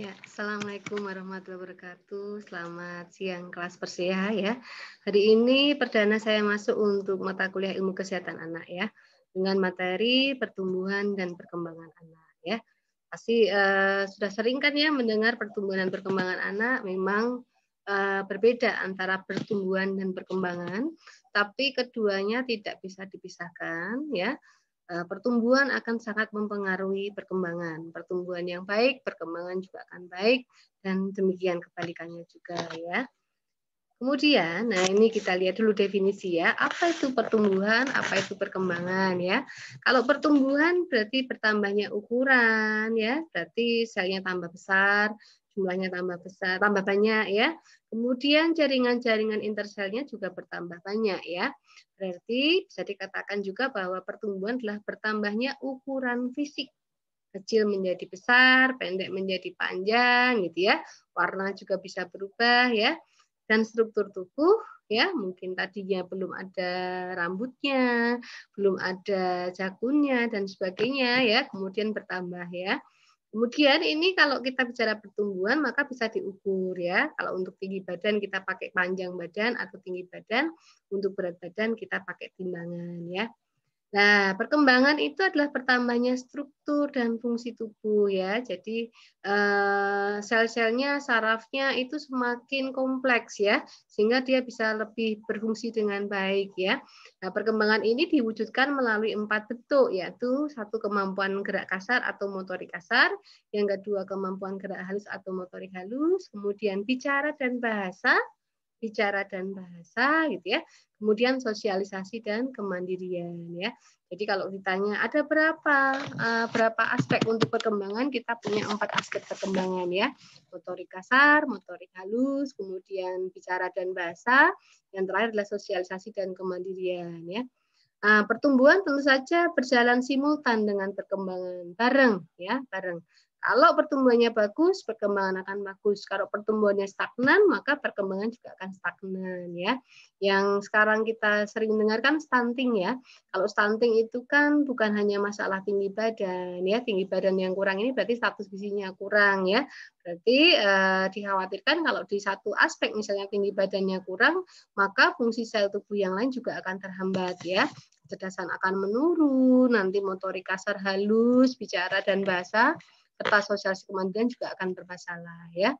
Ya, Assalamualaikum warahmatullahi wabarakatuh. Selamat siang kelas Persia ya. Hari ini perdana saya masuk untuk mata kuliah ilmu kesehatan anak ya. Dengan materi pertumbuhan dan perkembangan anak ya. Pasti uh, sudah sering kan ya mendengar pertumbuhan dan perkembangan anak memang uh, berbeda antara pertumbuhan dan perkembangan, tapi keduanya tidak bisa dipisahkan ya Eh, pertumbuhan akan sangat mempengaruhi perkembangan. Pertumbuhan yang baik, perkembangan juga akan baik, dan demikian kebalikannya juga ya. Kemudian, nah ini kita lihat dulu definisi ya. Apa itu pertumbuhan, apa itu perkembangan ya. Kalau pertumbuhan berarti bertambahnya ukuran ya, berarti selnya tambah besar jumlahnya tambah besar, tambah banyak ya. Kemudian jaringan-jaringan interselnya juga bertambah banyak ya. Berarti bisa dikatakan juga bahwa pertumbuhan adalah bertambahnya ukuran fisik kecil menjadi besar, pendek menjadi panjang gitu ya. Warna juga bisa berubah ya. Dan struktur tubuh ya mungkin tadinya belum ada rambutnya, belum ada jakunnya dan sebagainya ya, kemudian bertambah ya. Kemudian ini kalau kita bicara pertumbuhan maka bisa diukur ya. Kalau untuk tinggi badan kita pakai panjang badan atau tinggi badan, untuk berat badan kita pakai timbangan ya. Nah, perkembangan itu adalah pertambahnya struktur dan fungsi tubuh ya. Jadi eh, sel-selnya, sarafnya itu semakin kompleks ya, sehingga dia bisa lebih berfungsi dengan baik ya. Nah, perkembangan ini diwujudkan melalui empat bentuk yaitu satu kemampuan gerak kasar atau motorik kasar, yang kedua kemampuan gerak halus atau motorik halus, kemudian bicara dan bahasa, bicara dan bahasa gitu ya kemudian sosialisasi dan kemandirian ya. Jadi kalau ditanya ada berapa eh, berapa aspek untuk perkembangan kita punya empat aspek perkembangan ya motorik kasar, motorik halus, kemudian bicara dan bahasa, yang terakhir adalah sosialisasi dan kemandirian ya. Eh, pertumbuhan tentu saja berjalan simultan dengan perkembangan bareng ya bareng. Kalau pertumbuhannya bagus, perkembangan akan bagus. Kalau pertumbuhannya stagnan, maka perkembangan juga akan stagnan ya. Yang sekarang kita sering dengarkan stunting ya. Kalau stunting itu kan bukan hanya masalah tinggi badan ya, tinggi badan yang kurang ini berarti status gizinya kurang ya. Berarti eh, dikhawatirkan kalau di satu aspek misalnya tinggi badannya kurang, maka fungsi sel tubuh yang lain juga akan terhambat ya kecerdasan akan menurun, nanti motorik kasar halus, bicara dan bahasa peta sosialisasi kemandirian juga akan bermasalah ya.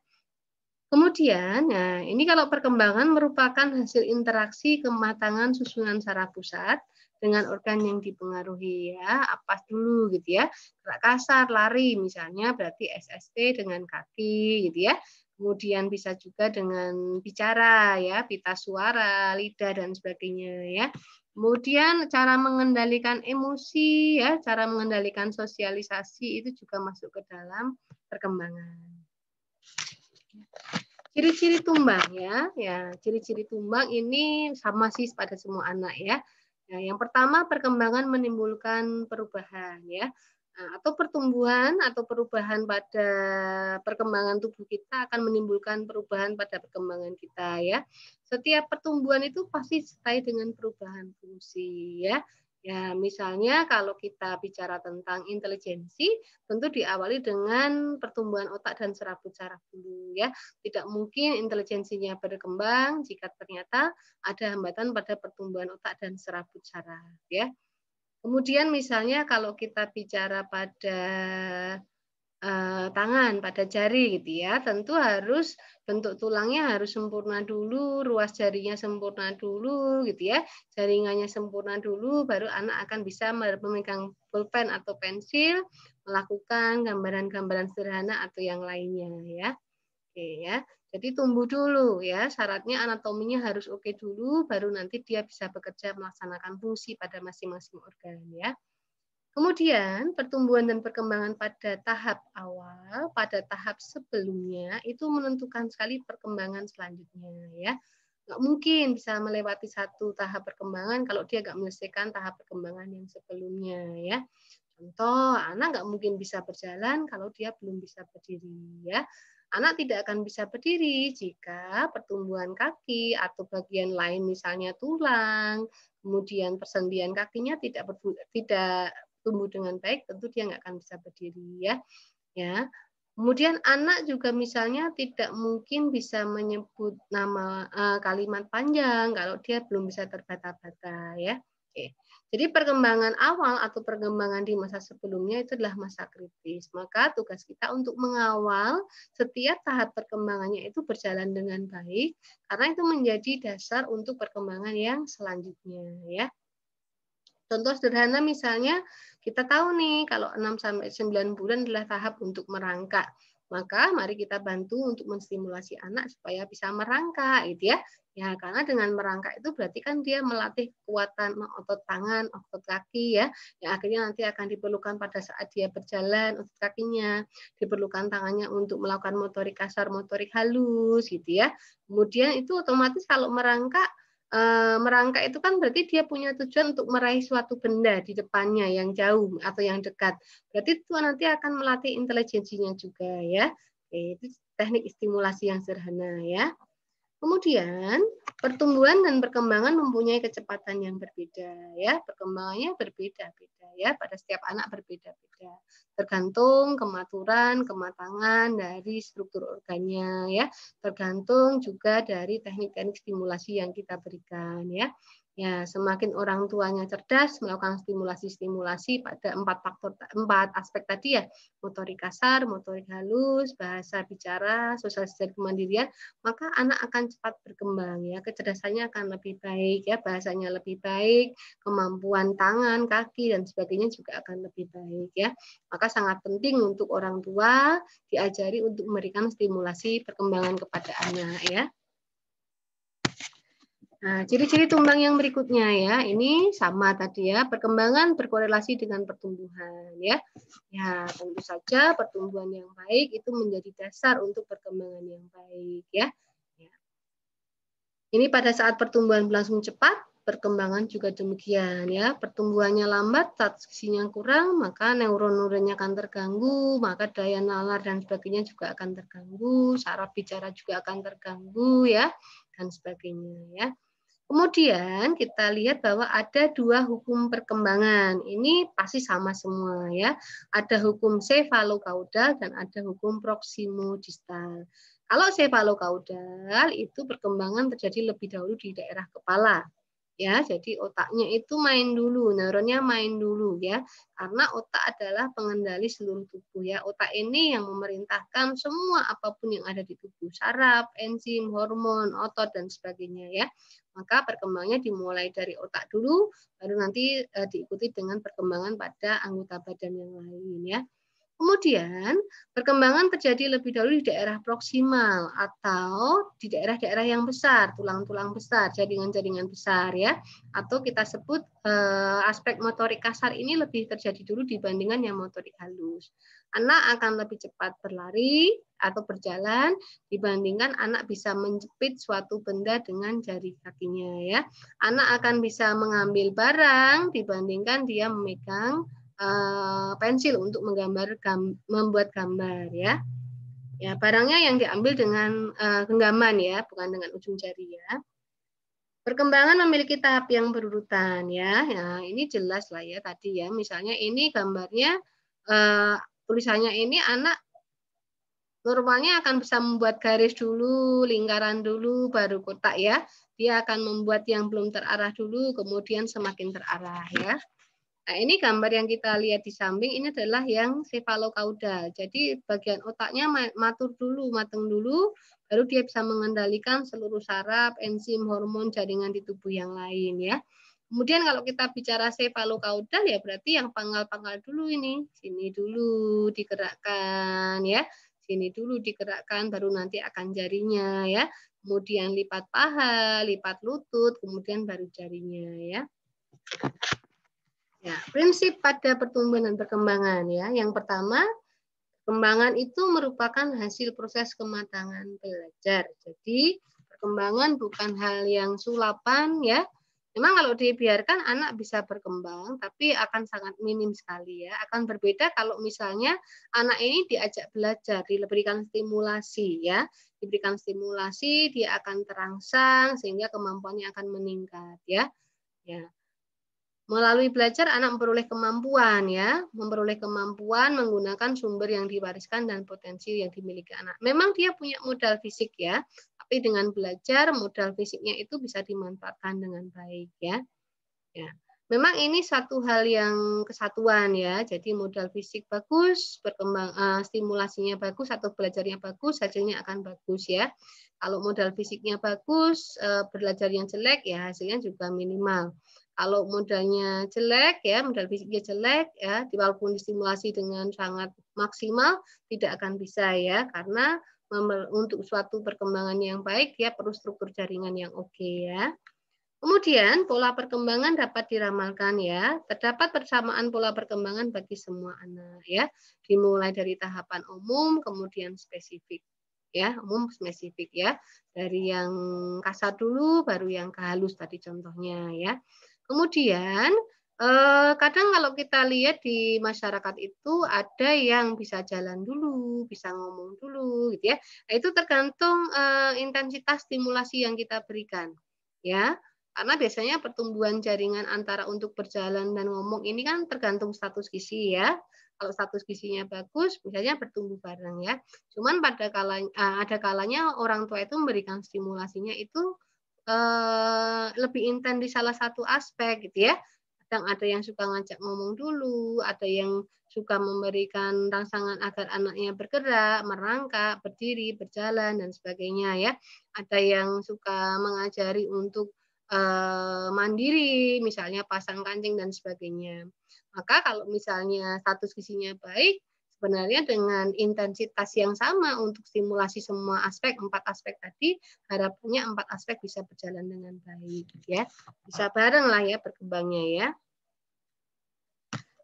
Kemudian, nah ini kalau perkembangan merupakan hasil interaksi kematangan susunan saraf pusat dengan organ yang dipengaruhi ya, apa dulu gitu ya, gerak kasar, lari misalnya berarti SST dengan kaki gitu ya. Kemudian bisa juga dengan bicara ya, pita suara, lidah dan sebagainya ya. Kemudian cara mengendalikan emosi ya, cara mengendalikan sosialisasi itu juga masuk ke dalam perkembangan. Ciri-ciri tumbang ya, ya ciri-ciri tumbang ini sama sih pada semua anak ya. Nah, yang pertama perkembangan menimbulkan perubahan ya atau pertumbuhan atau perubahan pada perkembangan tubuh kita akan menimbulkan perubahan pada perkembangan kita ya. Setiap pertumbuhan itu pasti disertai dengan perubahan fungsi ya. Ya, misalnya kalau kita bicara tentang intelijensi, tentu diawali dengan pertumbuhan otak dan serabut saraf dulu ya. Tidak mungkin intelijensinya berkembang jika ternyata ada hambatan pada pertumbuhan otak dan serabut saraf ya. Kemudian misalnya kalau kita bicara pada uh, tangan, pada jari gitu ya, tentu harus bentuk tulangnya harus sempurna dulu, ruas jarinya sempurna dulu gitu ya, jaringannya sempurna dulu, baru anak akan bisa memegang pulpen atau pensil, melakukan gambaran-gambaran sederhana atau yang lainnya ya. Oke ya. Jadi tumbuh dulu ya, syaratnya anatominya harus oke okay dulu, baru nanti dia bisa bekerja melaksanakan fungsi pada masing-masing organ ya. Kemudian pertumbuhan dan perkembangan pada tahap awal, pada tahap sebelumnya itu menentukan sekali perkembangan selanjutnya ya. Gak mungkin bisa melewati satu tahap perkembangan kalau dia gak menyelesaikan tahap perkembangan yang sebelumnya ya. Contoh, anak gak mungkin bisa berjalan kalau dia belum bisa berdiri ya. Anak tidak akan bisa berdiri jika pertumbuhan kaki atau bagian lain misalnya tulang, kemudian persendian kakinya tidak tidak tumbuh dengan baik, tentu dia nggak akan bisa berdiri ya. Ya. Kemudian anak juga misalnya tidak mungkin bisa menyebut nama eh, kalimat panjang kalau dia belum bisa terbata-bata ya. Oke. Jadi perkembangan awal atau perkembangan di masa sebelumnya itu adalah masa kritis. Maka tugas kita untuk mengawal setiap tahap perkembangannya itu berjalan dengan baik karena itu menjadi dasar untuk perkembangan yang selanjutnya ya. Contoh sederhana misalnya kita tahu nih kalau 6 sampai 9 bulan adalah tahap untuk merangkak. Maka mari kita bantu untuk menstimulasi anak supaya bisa merangkak gitu ya. Ya, karena dengan merangkak itu berarti kan dia melatih kekuatan otot tangan, otot kaki ya, yang akhirnya nanti akan diperlukan pada saat dia berjalan otot kakinya, diperlukan tangannya untuk melakukan motorik kasar, motorik halus gitu ya. Kemudian itu otomatis kalau merangkak Eh, merangkak itu kan berarti dia punya tujuan untuk meraih suatu benda di depannya yang jauh atau yang dekat. Berarti itu nanti akan melatih intelijensinya juga ya. Oke, itu teknik stimulasi yang sederhana ya. Kemudian, pertumbuhan dan perkembangan mempunyai kecepatan yang berbeda ya, perkembangannya berbeda-beda ya, pada setiap anak berbeda-beda. Tergantung kematuran, kematangan dari struktur organnya ya, tergantung juga dari teknik-teknik stimulasi yang kita berikan ya. Ya, semakin orang tuanya cerdas melakukan stimulasi-stimulasi pada empat faktor empat aspek tadi ya, motorik kasar, motorik halus, bahasa bicara, sosialisasi kemandirian, maka anak akan cepat berkembang ya, kecerdasannya akan lebih baik ya, bahasanya lebih baik, kemampuan tangan, kaki dan sebagainya juga akan lebih baik ya. Maka sangat penting untuk orang tua diajari untuk memberikan stimulasi perkembangan kepada anak ya. Nah, ciri-ciri tumbang yang berikutnya ya, ini sama tadi ya, perkembangan berkorelasi dengan pertumbuhan ya. Ya, tentu saja pertumbuhan yang baik itu menjadi dasar untuk perkembangan yang baik ya. ya. Ini pada saat pertumbuhan berlangsung cepat, perkembangan juga demikian ya. Pertumbuhannya lambat, transisinya kurang, maka neuron-neuronnya akan terganggu, maka daya nalar dan sebagainya juga akan terganggu, saraf bicara juga akan terganggu ya dan sebagainya ya. Kemudian kita lihat bahwa ada dua hukum perkembangan. Ini pasti sama semua ya. Ada hukum sefalokaudal dan ada hukum proximodistal. Kalau sefalokaudal itu perkembangan terjadi lebih dahulu di daerah kepala. Ya, jadi otaknya itu main dulu, neuronnya main dulu ya. Karena otak adalah pengendali seluruh tubuh ya. Otak ini yang memerintahkan semua apapun yang ada di tubuh, saraf, enzim, hormon, otot dan sebagainya ya. Maka perkembangannya dimulai dari otak dulu, baru nanti uh, diikuti dengan perkembangan pada anggota badan yang lain ya. Kemudian, perkembangan terjadi lebih dahulu di daerah proksimal atau di daerah-daerah yang besar, tulang-tulang besar, jaringan-jaringan besar ya. Atau kita sebut uh, aspek motorik kasar ini lebih terjadi dulu dibandingkan yang motorik halus anak akan lebih cepat berlari atau berjalan dibandingkan anak bisa menjepit suatu benda dengan jari kakinya ya. Anak akan bisa mengambil barang dibandingkan dia memegang uh, pensil untuk menggambar gam, membuat gambar ya. Ya, barangnya yang diambil dengan uh, genggaman ya, bukan dengan ujung jari ya. Perkembangan memiliki tahap yang berurutan ya. Nah, ini jelas lah ya tadi ya. Misalnya ini gambarnya uh, tulisannya ini anak normalnya akan bisa membuat garis dulu, lingkaran dulu, baru kotak ya. Dia akan membuat yang belum terarah dulu, kemudian semakin terarah ya. Nah, ini gambar yang kita lihat di samping ini adalah yang sefalokaudal. Jadi bagian otaknya matur dulu, mateng dulu, baru dia bisa mengendalikan seluruh saraf, enzim, hormon, jaringan di tubuh yang lain ya. Kemudian kalau kita bicara sepalokaudal ya berarti yang pangkal-pangkal dulu ini, sini dulu digerakkan ya, sini dulu digerakkan baru nanti akan jarinya ya. Kemudian lipat paha, lipat lutut, kemudian baru jarinya ya. Ya, prinsip pada pertumbuhan dan perkembangan ya. Yang pertama, perkembangan itu merupakan hasil proses kematangan belajar. Jadi, perkembangan bukan hal yang sulapan ya Memang kalau dibiarkan anak bisa berkembang, tapi akan sangat minim sekali ya. Akan berbeda kalau misalnya anak ini diajak belajar, diberikan stimulasi ya. Diberikan stimulasi, dia akan terangsang sehingga kemampuannya akan meningkat ya. Ya. Melalui belajar anak memperoleh kemampuan ya, memperoleh kemampuan menggunakan sumber yang diwariskan dan potensi yang dimiliki anak. Memang dia punya modal fisik ya, tapi dengan belajar modal fisiknya itu bisa dimanfaatkan dengan baik ya. Ya. Memang ini satu hal yang kesatuan ya. Jadi modal fisik bagus, berkembang uh, stimulasinya bagus atau belajarnya bagus, hasilnya akan bagus ya. Kalau modal fisiknya bagus, uh, belajar yang jelek ya hasilnya juga minimal kalau modalnya jelek ya, modal fisiknya jelek ya, walaupun disimulasi dengan sangat maksimal tidak akan bisa ya karena untuk suatu perkembangan yang baik ya perlu struktur jaringan yang oke okay, ya. Kemudian pola perkembangan dapat diramalkan ya. Terdapat persamaan pola perkembangan bagi semua anak ya. Dimulai dari tahapan umum kemudian spesifik ya, umum spesifik ya. Dari yang kasar dulu baru yang halus tadi contohnya ya. Kemudian eh, kadang kalau kita lihat di masyarakat itu ada yang bisa jalan dulu, bisa ngomong dulu, gitu ya. Nah, itu tergantung eh, intensitas stimulasi yang kita berikan, ya. Karena biasanya pertumbuhan jaringan antara untuk berjalan dan ngomong ini kan tergantung status gizi ya kalau status gizinya bagus biasanya bertumbuh bareng ya. Cuman pada kalanya eh, ada kalanya orang tua itu memberikan stimulasinya itu Eh, lebih intens di salah satu aspek gitu ya. Kadang ada yang suka ngajak ngomong dulu, ada yang suka memberikan rangsangan agar anaknya bergerak, merangkak, berdiri, berjalan dan sebagainya ya. Ada yang suka mengajari untuk eh, mandiri, misalnya pasang kancing dan sebagainya. Maka kalau misalnya status gizinya baik, sebenarnya dengan intensitas yang sama untuk stimulasi semua aspek empat aspek tadi harapnya empat aspek bisa berjalan dengan baik ya bisa bareng lah ya berkembangnya ya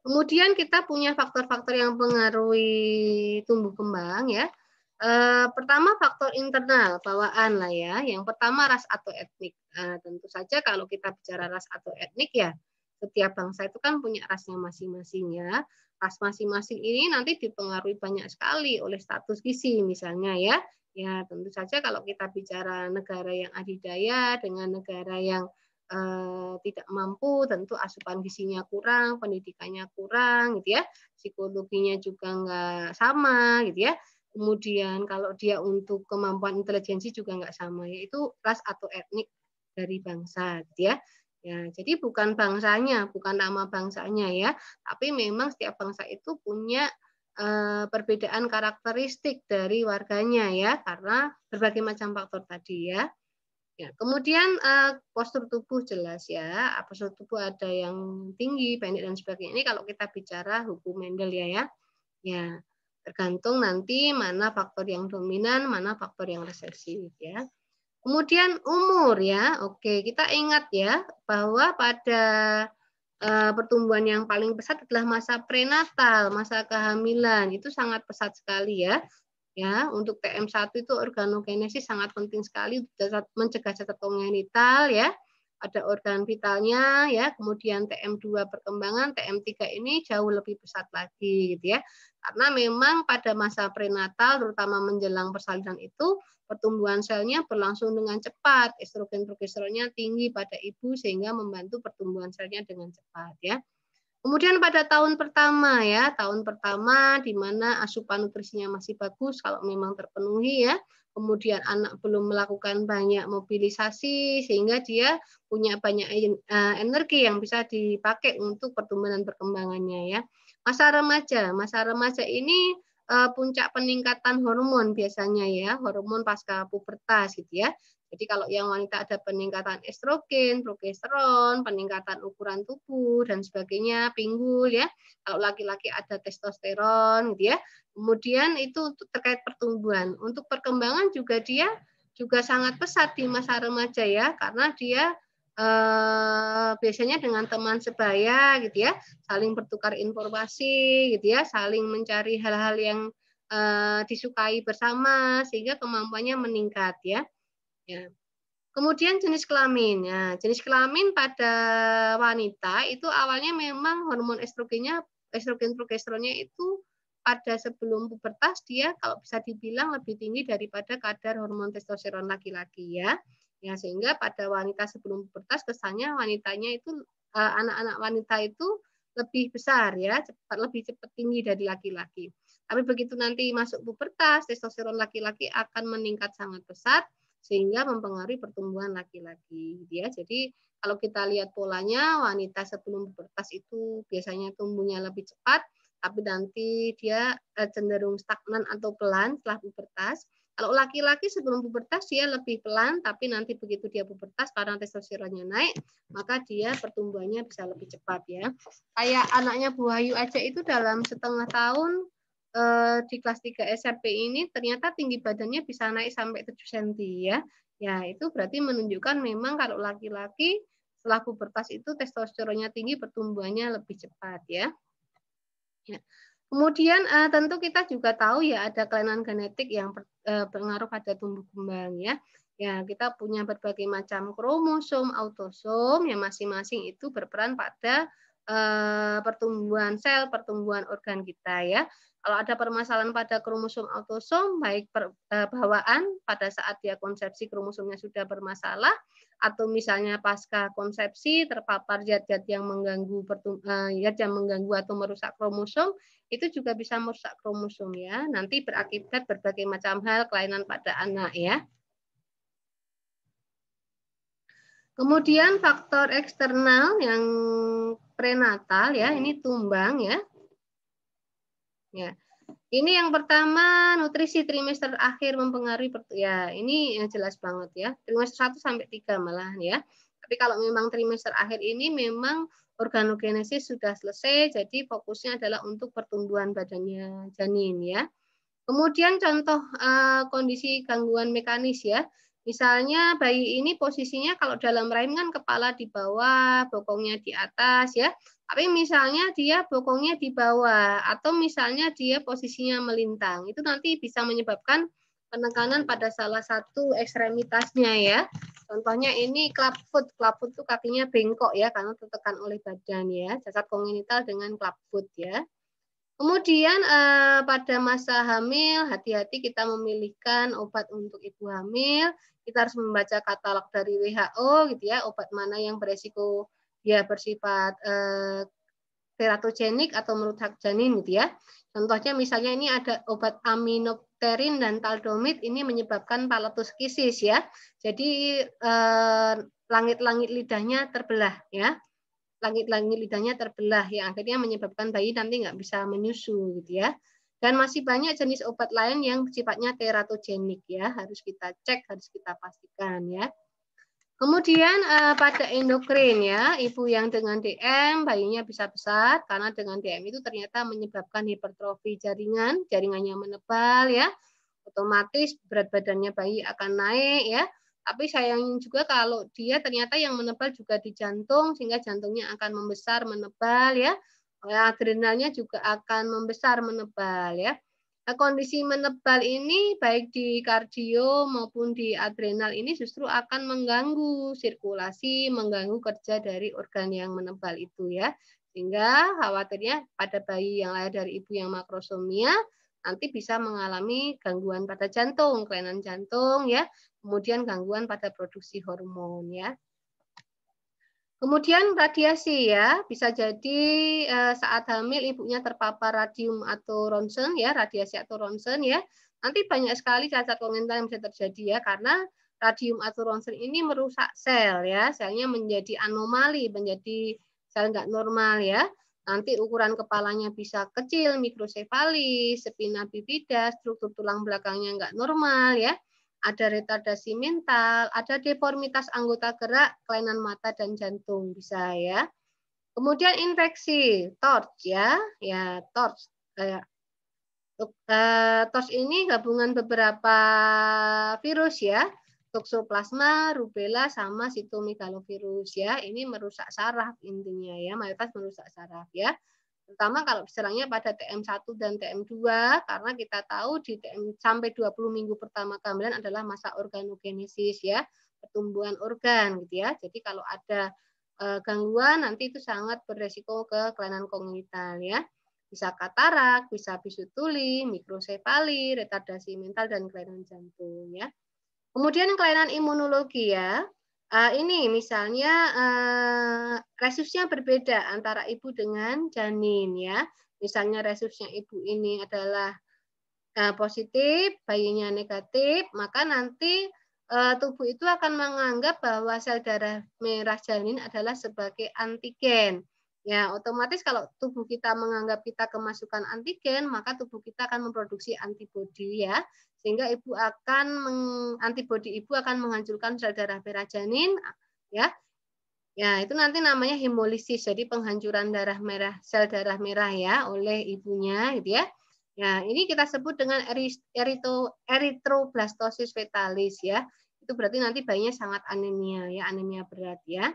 kemudian kita punya faktor-faktor yang mempengaruhi tumbuh kembang ya e, pertama faktor internal bawaan lah ya yang pertama ras atau etnik nah, tentu saja kalau kita bicara ras atau etnik ya setiap bangsa itu kan punya rasnya masing-masing ya ras masing-masing ini nanti dipengaruhi banyak sekali oleh status gizi misalnya ya. Ya, tentu saja kalau kita bicara negara yang adidaya dengan negara yang eh, tidak mampu, tentu asupan gizinya kurang, pendidikannya kurang gitu ya. Psikologinya juga nggak sama gitu ya. Kemudian kalau dia untuk kemampuan intelijensi juga nggak sama, yaitu ras atau etnik dari bangsa gitu ya. Ya, jadi bukan bangsanya, bukan nama bangsanya ya, tapi memang setiap bangsa itu punya eh, perbedaan karakteristik dari warganya ya, karena berbagai macam faktor tadi ya. Ya, kemudian eh, postur tubuh jelas ya, apa ah, postur tubuh ada yang tinggi, pendek dan sebagainya. Ini kalau kita bicara hukum Mendel ya ya. Ya, tergantung nanti mana faktor yang dominan, mana faktor yang resesif ya. Kemudian umur ya. Oke, kita ingat ya bahwa pada uh, pertumbuhan yang paling pesat adalah masa prenatal, masa kehamilan. Itu sangat pesat sekali ya. Ya, untuk TM1 itu organogenesis sangat penting sekali untuk mencegah cacat kongenital ya pada organ vitalnya ya kemudian TM2 perkembangan TM3 ini jauh lebih pesat lagi gitu ya karena memang pada masa prenatal terutama menjelang persalinan itu pertumbuhan selnya berlangsung dengan cepat estrogen progesteronnya tinggi pada ibu sehingga membantu pertumbuhan selnya dengan cepat ya Kemudian pada tahun pertama ya, tahun pertama di mana asupan nutrisinya masih bagus kalau memang terpenuhi ya, kemudian anak belum melakukan banyak mobilisasi sehingga dia punya banyak eh, energi yang bisa dipakai untuk pertumbuhan dan perkembangannya ya. Masa remaja, masa remaja ini eh, puncak peningkatan hormon biasanya ya, hormon pasca pubertas gitu ya. Jadi kalau yang wanita ada peningkatan estrogen, progesteron, peningkatan ukuran tubuh dan sebagainya, pinggul ya. Kalau laki-laki ada testosteron gitu ya. Kemudian itu untuk terkait pertumbuhan. Untuk perkembangan juga dia juga sangat pesat di masa remaja ya karena dia eh, biasanya dengan teman sebaya gitu ya saling bertukar informasi gitu ya saling mencari hal-hal yang eh, disukai bersama sehingga kemampuannya meningkat ya Ya. Kemudian jenis kelamin. Ya, jenis kelamin pada wanita itu awalnya memang hormon estrogennya, estrogen progesteronnya itu pada sebelum pubertas dia kalau bisa dibilang lebih tinggi daripada kadar hormon testosteron laki-laki ya. Ya sehingga pada wanita sebelum pubertas kesannya wanitanya itu e, anak-anak wanita itu lebih besar ya, cepat lebih cepat tinggi dari laki-laki. Tapi begitu nanti masuk pubertas, testosteron laki-laki akan meningkat sangat pesat sehingga mempengaruhi pertumbuhan laki-laki dia. Gitu ya. Jadi kalau kita lihat polanya wanita sebelum pubertas itu biasanya tumbuhnya lebih cepat tapi nanti dia eh, cenderung stagnan atau pelan setelah pubertas. Kalau laki-laki sebelum pubertas dia lebih pelan tapi nanti begitu dia pubertas karena testosteronnya naik maka dia pertumbuhannya bisa lebih cepat ya. Kayak anaknya Bu Ayu aja itu dalam setengah tahun Eh, di kelas 3 SMP ini ternyata tinggi badannya bisa naik sampai 7 cm ya. Ya, itu berarti menunjukkan memang kalau laki-laki setelah pubertas itu testosteronnya tinggi, pertumbuhannya lebih cepat ya. ya. Kemudian eh, tentu kita juga tahu ya ada kelainan genetik yang eh, berpengaruh pada tumbuh kembang ya. Ya, kita punya berbagai macam kromosom, autosom yang masing-masing itu berperan pada pertumbuhan sel, pertumbuhan organ kita ya. Kalau ada permasalahan pada kromosom autosom, baik per, eh, bawaan pada saat dia konsepsi kromosomnya sudah bermasalah, atau misalnya pasca konsepsi terpapar zat-zat yang mengganggu eh, zat yang mengganggu atau merusak kromosom, itu juga bisa merusak kromosom ya. Nanti berakibat berbagai macam hal kelainan pada anak ya. Kemudian faktor eksternal yang prenatal ya, ini tumbang ya. Ya. Ini yang pertama nutrisi trimester akhir mempengaruhi ya ini yang jelas banget ya. Trimester 1 sampai 3 malah ya. Tapi kalau memang trimester akhir ini memang organogenesis sudah selesai jadi fokusnya adalah untuk pertumbuhan badannya janin ya. Kemudian contoh uh, kondisi gangguan mekanis ya. Misalnya bayi ini posisinya kalau dalam rahim kan kepala di bawah, bokongnya di atas ya. Tapi misalnya dia bokongnya di bawah atau misalnya dia posisinya melintang, itu nanti bisa menyebabkan penekanan pada salah satu ekstremitasnya ya. Contohnya ini clubfoot. Clubfoot itu kakinya bengkok ya karena tertekan oleh badan ya. Jasad kongenital dengan clubfoot ya. Kemudian eh, pada masa hamil hati-hati kita memilihkan obat untuk ibu hamil. Kita harus membaca katalog dari WHO gitu ya, obat mana yang beresiko Ya bersifat eh, teratogenik atau merusak janin gitu ya. Contohnya misalnya ini ada obat aminopterin dan taldomid ini menyebabkan palatus kisis ya. Jadi eh, langit-langit eh, lidahnya terbelah ya. Langit-langit lidahnya terbelah yang akhirnya menyebabkan bayi nanti nggak bisa menyusu gitu ya. Dan masih banyak jenis obat lain yang sifatnya teratogenik ya, harus kita cek, harus kita pastikan ya. Kemudian eh, pada endokrin ya, ibu yang dengan DM bayinya bisa besar karena dengan DM itu ternyata menyebabkan hipertrofi jaringan, jaringannya menebal ya. Otomatis berat badannya bayi akan naik ya. Tapi sayang juga kalau dia ternyata yang menebal juga di jantung sehingga jantungnya akan membesar menebal ya. Eh, adrenalnya juga akan membesar menebal ya. Eh, kondisi menebal ini baik di kardio maupun di adrenal ini justru akan mengganggu sirkulasi, mengganggu kerja dari organ yang menebal itu ya. Sehingga khawatirnya pada bayi yang lahir dari ibu yang makrosomia nanti bisa mengalami gangguan pada jantung, kelainan jantung ya, kemudian gangguan pada produksi hormon ya. Kemudian radiasi ya, bisa jadi eh, saat hamil ibunya terpapar radium atau ronsen ya, radiasi atau ronsen ya. Nanti banyak sekali cacat kongenital yang bisa terjadi ya karena radium atau ronsen ini merusak sel ya, selnya menjadi anomali, menjadi sel nggak normal ya. Nanti ukuran kepalanya bisa kecil, mikrosefali, spina bifida, struktur tulang belakangnya nggak normal ya ada retardasi mental, ada deformitas anggota gerak, kelainan mata dan jantung bisa ya. Kemudian infeksi, torch ya, ya torch. Kayak eh, torch ini gabungan beberapa virus ya, toksoplasma, rubella sama sitomegalovirus ya. Ini merusak saraf intinya ya, mayoritas merusak saraf ya terutama kalau diserangnya pada TM1 dan TM2 karena kita tahu di TM sampai 20 minggu pertama kehamilan adalah masa organogenesis ya, pertumbuhan organ gitu ya. Jadi kalau ada eh, gangguan nanti itu sangat beresiko ke kelainan kongenital ya. Bisa katarak, bisa bisutuli, mikrosefali, retardasi mental dan kelainan jantung ya. Kemudian kelainan imunologi ya. Uh, ini misalnya uh, resusnya berbeda antara ibu dengan janin ya. Misalnya resusnya ibu ini adalah uh, positif, bayinya negatif, maka nanti uh, tubuh itu akan menganggap bahwa sel darah merah janin adalah sebagai antigen. Ya, otomatis kalau tubuh kita menganggap kita kemasukan antigen, maka tubuh kita akan memproduksi antibodi ya. Sehingga ibu akan antibodi ibu akan menghancurkan sel darah merah janin ya. Ya, itu nanti namanya hemolisis. Jadi penghancuran darah merah sel darah merah ya oleh ibunya gitu ya. Ya, ini kita sebut dengan erito, eritroblastosis fetalis ya. Itu berarti nanti bayinya sangat anemia ya, anemia berat ya.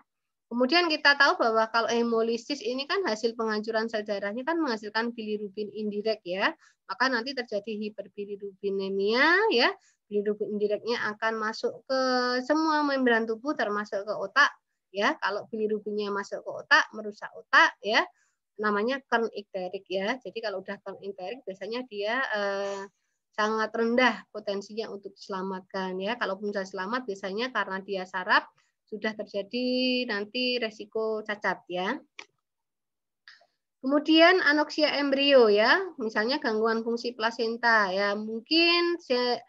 Kemudian kita tahu bahwa kalau hemolisis ini kan hasil penghancuran sel darahnya kan menghasilkan bilirubin indirek ya. Maka nanti terjadi hiperbilirubinemia ya. Bilirubin indireknya akan masuk ke semua membran tubuh termasuk ke otak ya. Kalau bilirubinnya masuk ke otak merusak otak ya. Namanya kern ikterik ya. Jadi kalau udah kern ikterik biasanya dia eh, sangat rendah potensinya untuk diselamatkan ya. Kalaupun bisa selamat biasanya karena dia sarap sudah terjadi nanti resiko cacat ya. Kemudian anoksia embrio ya, misalnya gangguan fungsi plasenta ya, mungkin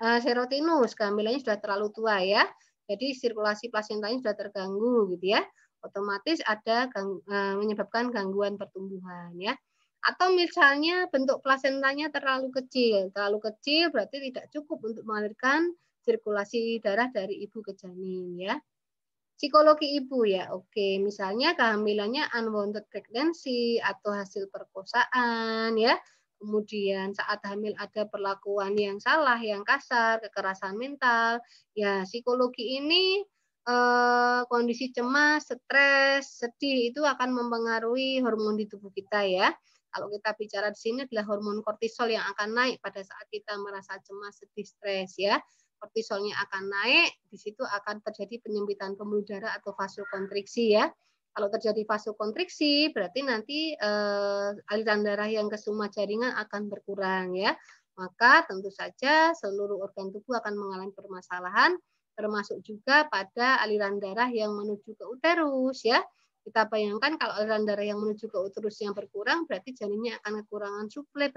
e, serotinus kehamilannya sudah terlalu tua ya. Jadi sirkulasi plasentanya sudah terganggu gitu ya. Otomatis ada gang, e, menyebabkan gangguan pertumbuhan ya. Atau misalnya bentuk plasentanya terlalu kecil. Terlalu kecil berarti tidak cukup untuk mengalirkan sirkulasi darah dari ibu ke janin ya. Psikologi ibu ya, oke. Misalnya kehamilannya unwanted pregnancy atau hasil perkosaan ya. Kemudian saat hamil ada perlakuan yang salah, yang kasar, kekerasan mental. Ya, psikologi ini eh, kondisi cemas, stres, sedih itu akan mempengaruhi hormon di tubuh kita ya. Kalau kita bicara di sini adalah hormon kortisol yang akan naik pada saat kita merasa cemas, sedih, stres ya kortisolnya akan naik, di situ akan terjadi penyempitan pembuluh darah atau vasokontriksi ya. Kalau terjadi vasokontriksi, berarti nanti eh, aliran darah yang ke semua jaringan akan berkurang ya. Maka tentu saja seluruh organ tubuh akan mengalami permasalahan, termasuk juga pada aliran darah yang menuju ke uterus ya. Kita bayangkan kalau aliran darah yang menuju ke uterus yang berkurang, berarti janinnya akan kekurangan suplai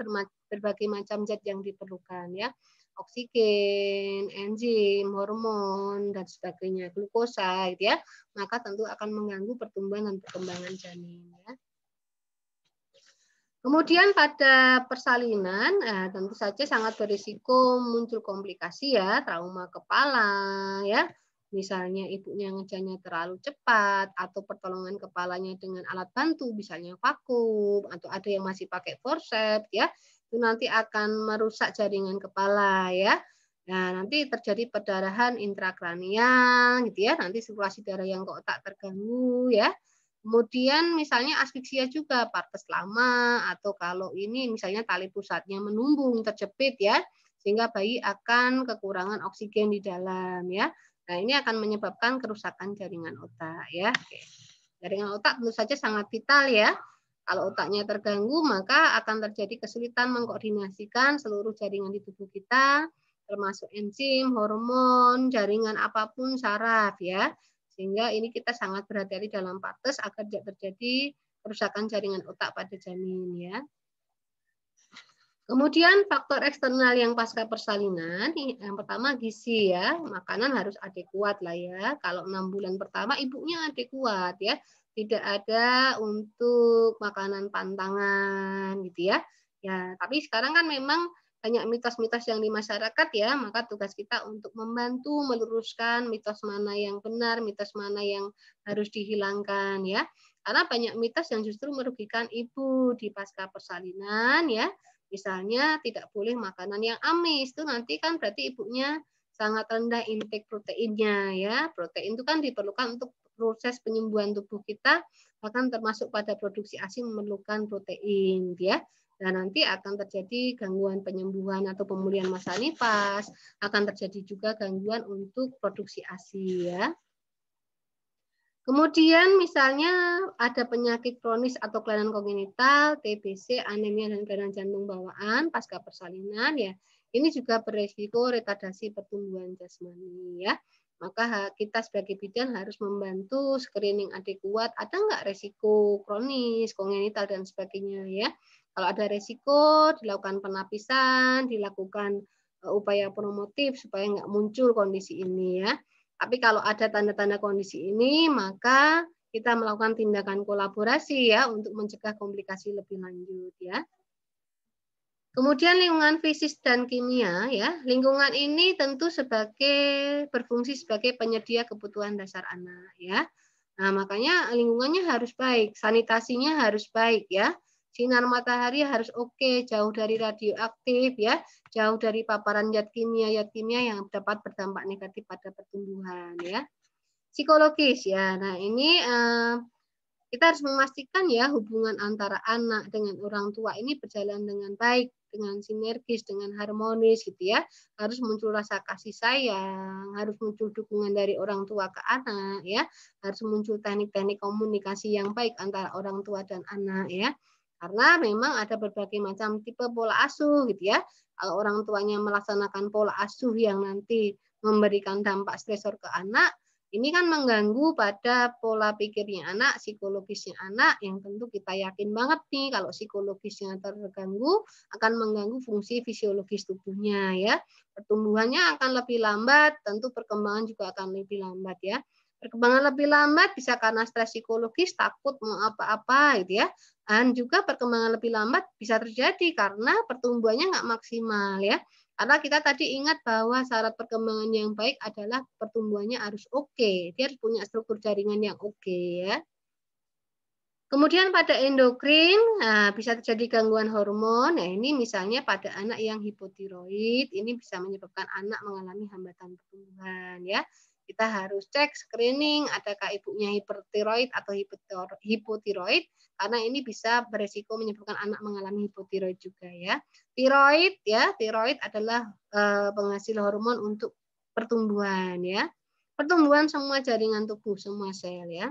berbagai macam zat yang diperlukan ya oksigen, enzim, hormon dan sebagainya, glukosa gitu ya, maka tentu akan mengganggu pertumbuhan dan perkembangan janin ya. Kemudian pada persalinan, eh, tentu saja sangat berisiko muncul komplikasi ya, trauma kepala ya, misalnya ibunya ngejarnya terlalu cepat atau pertolongan kepalanya dengan alat bantu, misalnya vakum atau ada yang masih pakai forceps ya, itu nanti akan merusak jaringan kepala ya. Nah, nanti terjadi perdarahan intrakranial gitu ya. Nanti sirkulasi darah yang ke otak terganggu ya. Kemudian misalnya asfiksia juga partes lama atau kalau ini misalnya tali pusatnya menumbung terjepit ya sehingga bayi akan kekurangan oksigen di dalam ya. Nah, ini akan menyebabkan kerusakan jaringan otak ya. Jaringan otak tentu saja sangat vital ya kalau nah. otaknya terganggu, maka akan terjadi kesulitan mengkoordinasikan seluruh jaringan di tubuh kita, termasuk enzim, hormon, jaringan apapun saraf ya. Sehingga ini kita sangat berhati-hati dalam partes agar tidak terjadi kerusakan jaringan otak pada janin ya. Kemudian faktor eksternal yang pasca persalinan, yang pertama gizi ya, makanan harus adekuat lah ya. Kalau enam bulan pertama ibunya adekuat ya, tidak ada untuk makanan pantangan gitu ya. Ya, tapi sekarang kan memang banyak mitos-mitos yang di masyarakat ya, maka tugas kita untuk membantu meluruskan mitos mana yang benar, mitos mana yang harus dihilangkan ya. Karena banyak mitos yang justru merugikan ibu di pasca persalinan ya. Misalnya tidak boleh makanan yang amis itu nanti kan berarti ibunya sangat rendah intake proteinnya ya. Protein itu kan diperlukan untuk proses penyembuhan tubuh kita akan termasuk pada produksi ASI memerlukan protein ya dan nah, nanti akan terjadi gangguan penyembuhan atau pemulihan masa nifas, akan terjadi juga gangguan untuk produksi ASI ya. Kemudian misalnya ada penyakit kronis atau kelainan kongenital, TBC, anemia dan kelainan jantung bawaan pasca persalinan ya. Ini juga beresiko retardasi pertumbuhan jasmani ya. Maka kita sebagai bidan harus membantu screening adekuat, ada nggak resiko kronis, kongenital, dan sebagainya ya. Kalau ada resiko, dilakukan penapisan, dilakukan e, upaya promotif supaya nggak muncul kondisi ini ya. Tapi kalau ada tanda-tanda kondisi ini, maka kita melakukan tindakan kolaborasi ya untuk mencegah komplikasi lebih lanjut ya. Kemudian lingkungan fisik dan kimia ya. Lingkungan ini tentu sebagai berfungsi sebagai penyedia kebutuhan dasar anak ya. Nah, makanya lingkungannya harus baik, sanitasinya harus baik ya. Sinar matahari harus oke, jauh dari radioaktif ya, jauh dari paparan zat kimia, zat kimia yang dapat berdampak negatif pada pertumbuhan ya. Psikologis ya. Nah, ini eh, kita harus memastikan ya hubungan antara anak dengan orang tua ini berjalan dengan baik, dengan sinergis, dengan harmonis gitu ya. Harus muncul rasa kasih sayang, harus muncul dukungan dari orang tua ke anak ya. Harus muncul teknik-teknik komunikasi yang baik antara orang tua dan anak ya. Karena memang ada berbagai macam tipe pola asuh gitu ya. Kalau orang tuanya melaksanakan pola asuh yang nanti memberikan dampak stresor ke anak, ini kan mengganggu pada pola pikirnya anak, psikologisnya anak, yang tentu kita yakin banget nih kalau psikologisnya terganggu akan mengganggu fungsi fisiologis tubuhnya ya. Pertumbuhannya akan lebih lambat, tentu perkembangan juga akan lebih lambat ya. Perkembangan lebih lambat bisa karena stres psikologis, takut mau apa-apa gitu ya. Dan juga perkembangan lebih lambat bisa terjadi karena pertumbuhannya nggak maksimal ya. Karena kita tadi ingat bahwa syarat perkembangan yang baik adalah pertumbuhannya harus oke. Okay. Dia harus punya struktur jaringan yang oke okay, ya. Kemudian pada endokrin nah, bisa terjadi gangguan hormon. Nah ini misalnya pada anak yang hipotiroid ini bisa menyebabkan anak mengalami hambatan pertumbuhan ya. Kita harus cek screening adakah ibunya hipertiroid atau hipotiroid karena ini bisa beresiko menyebabkan anak mengalami hipotiroid juga ya. Tiroid ya, tiroid adalah eh, penghasil hormon untuk pertumbuhan ya. Pertumbuhan semua jaringan tubuh, semua sel ya.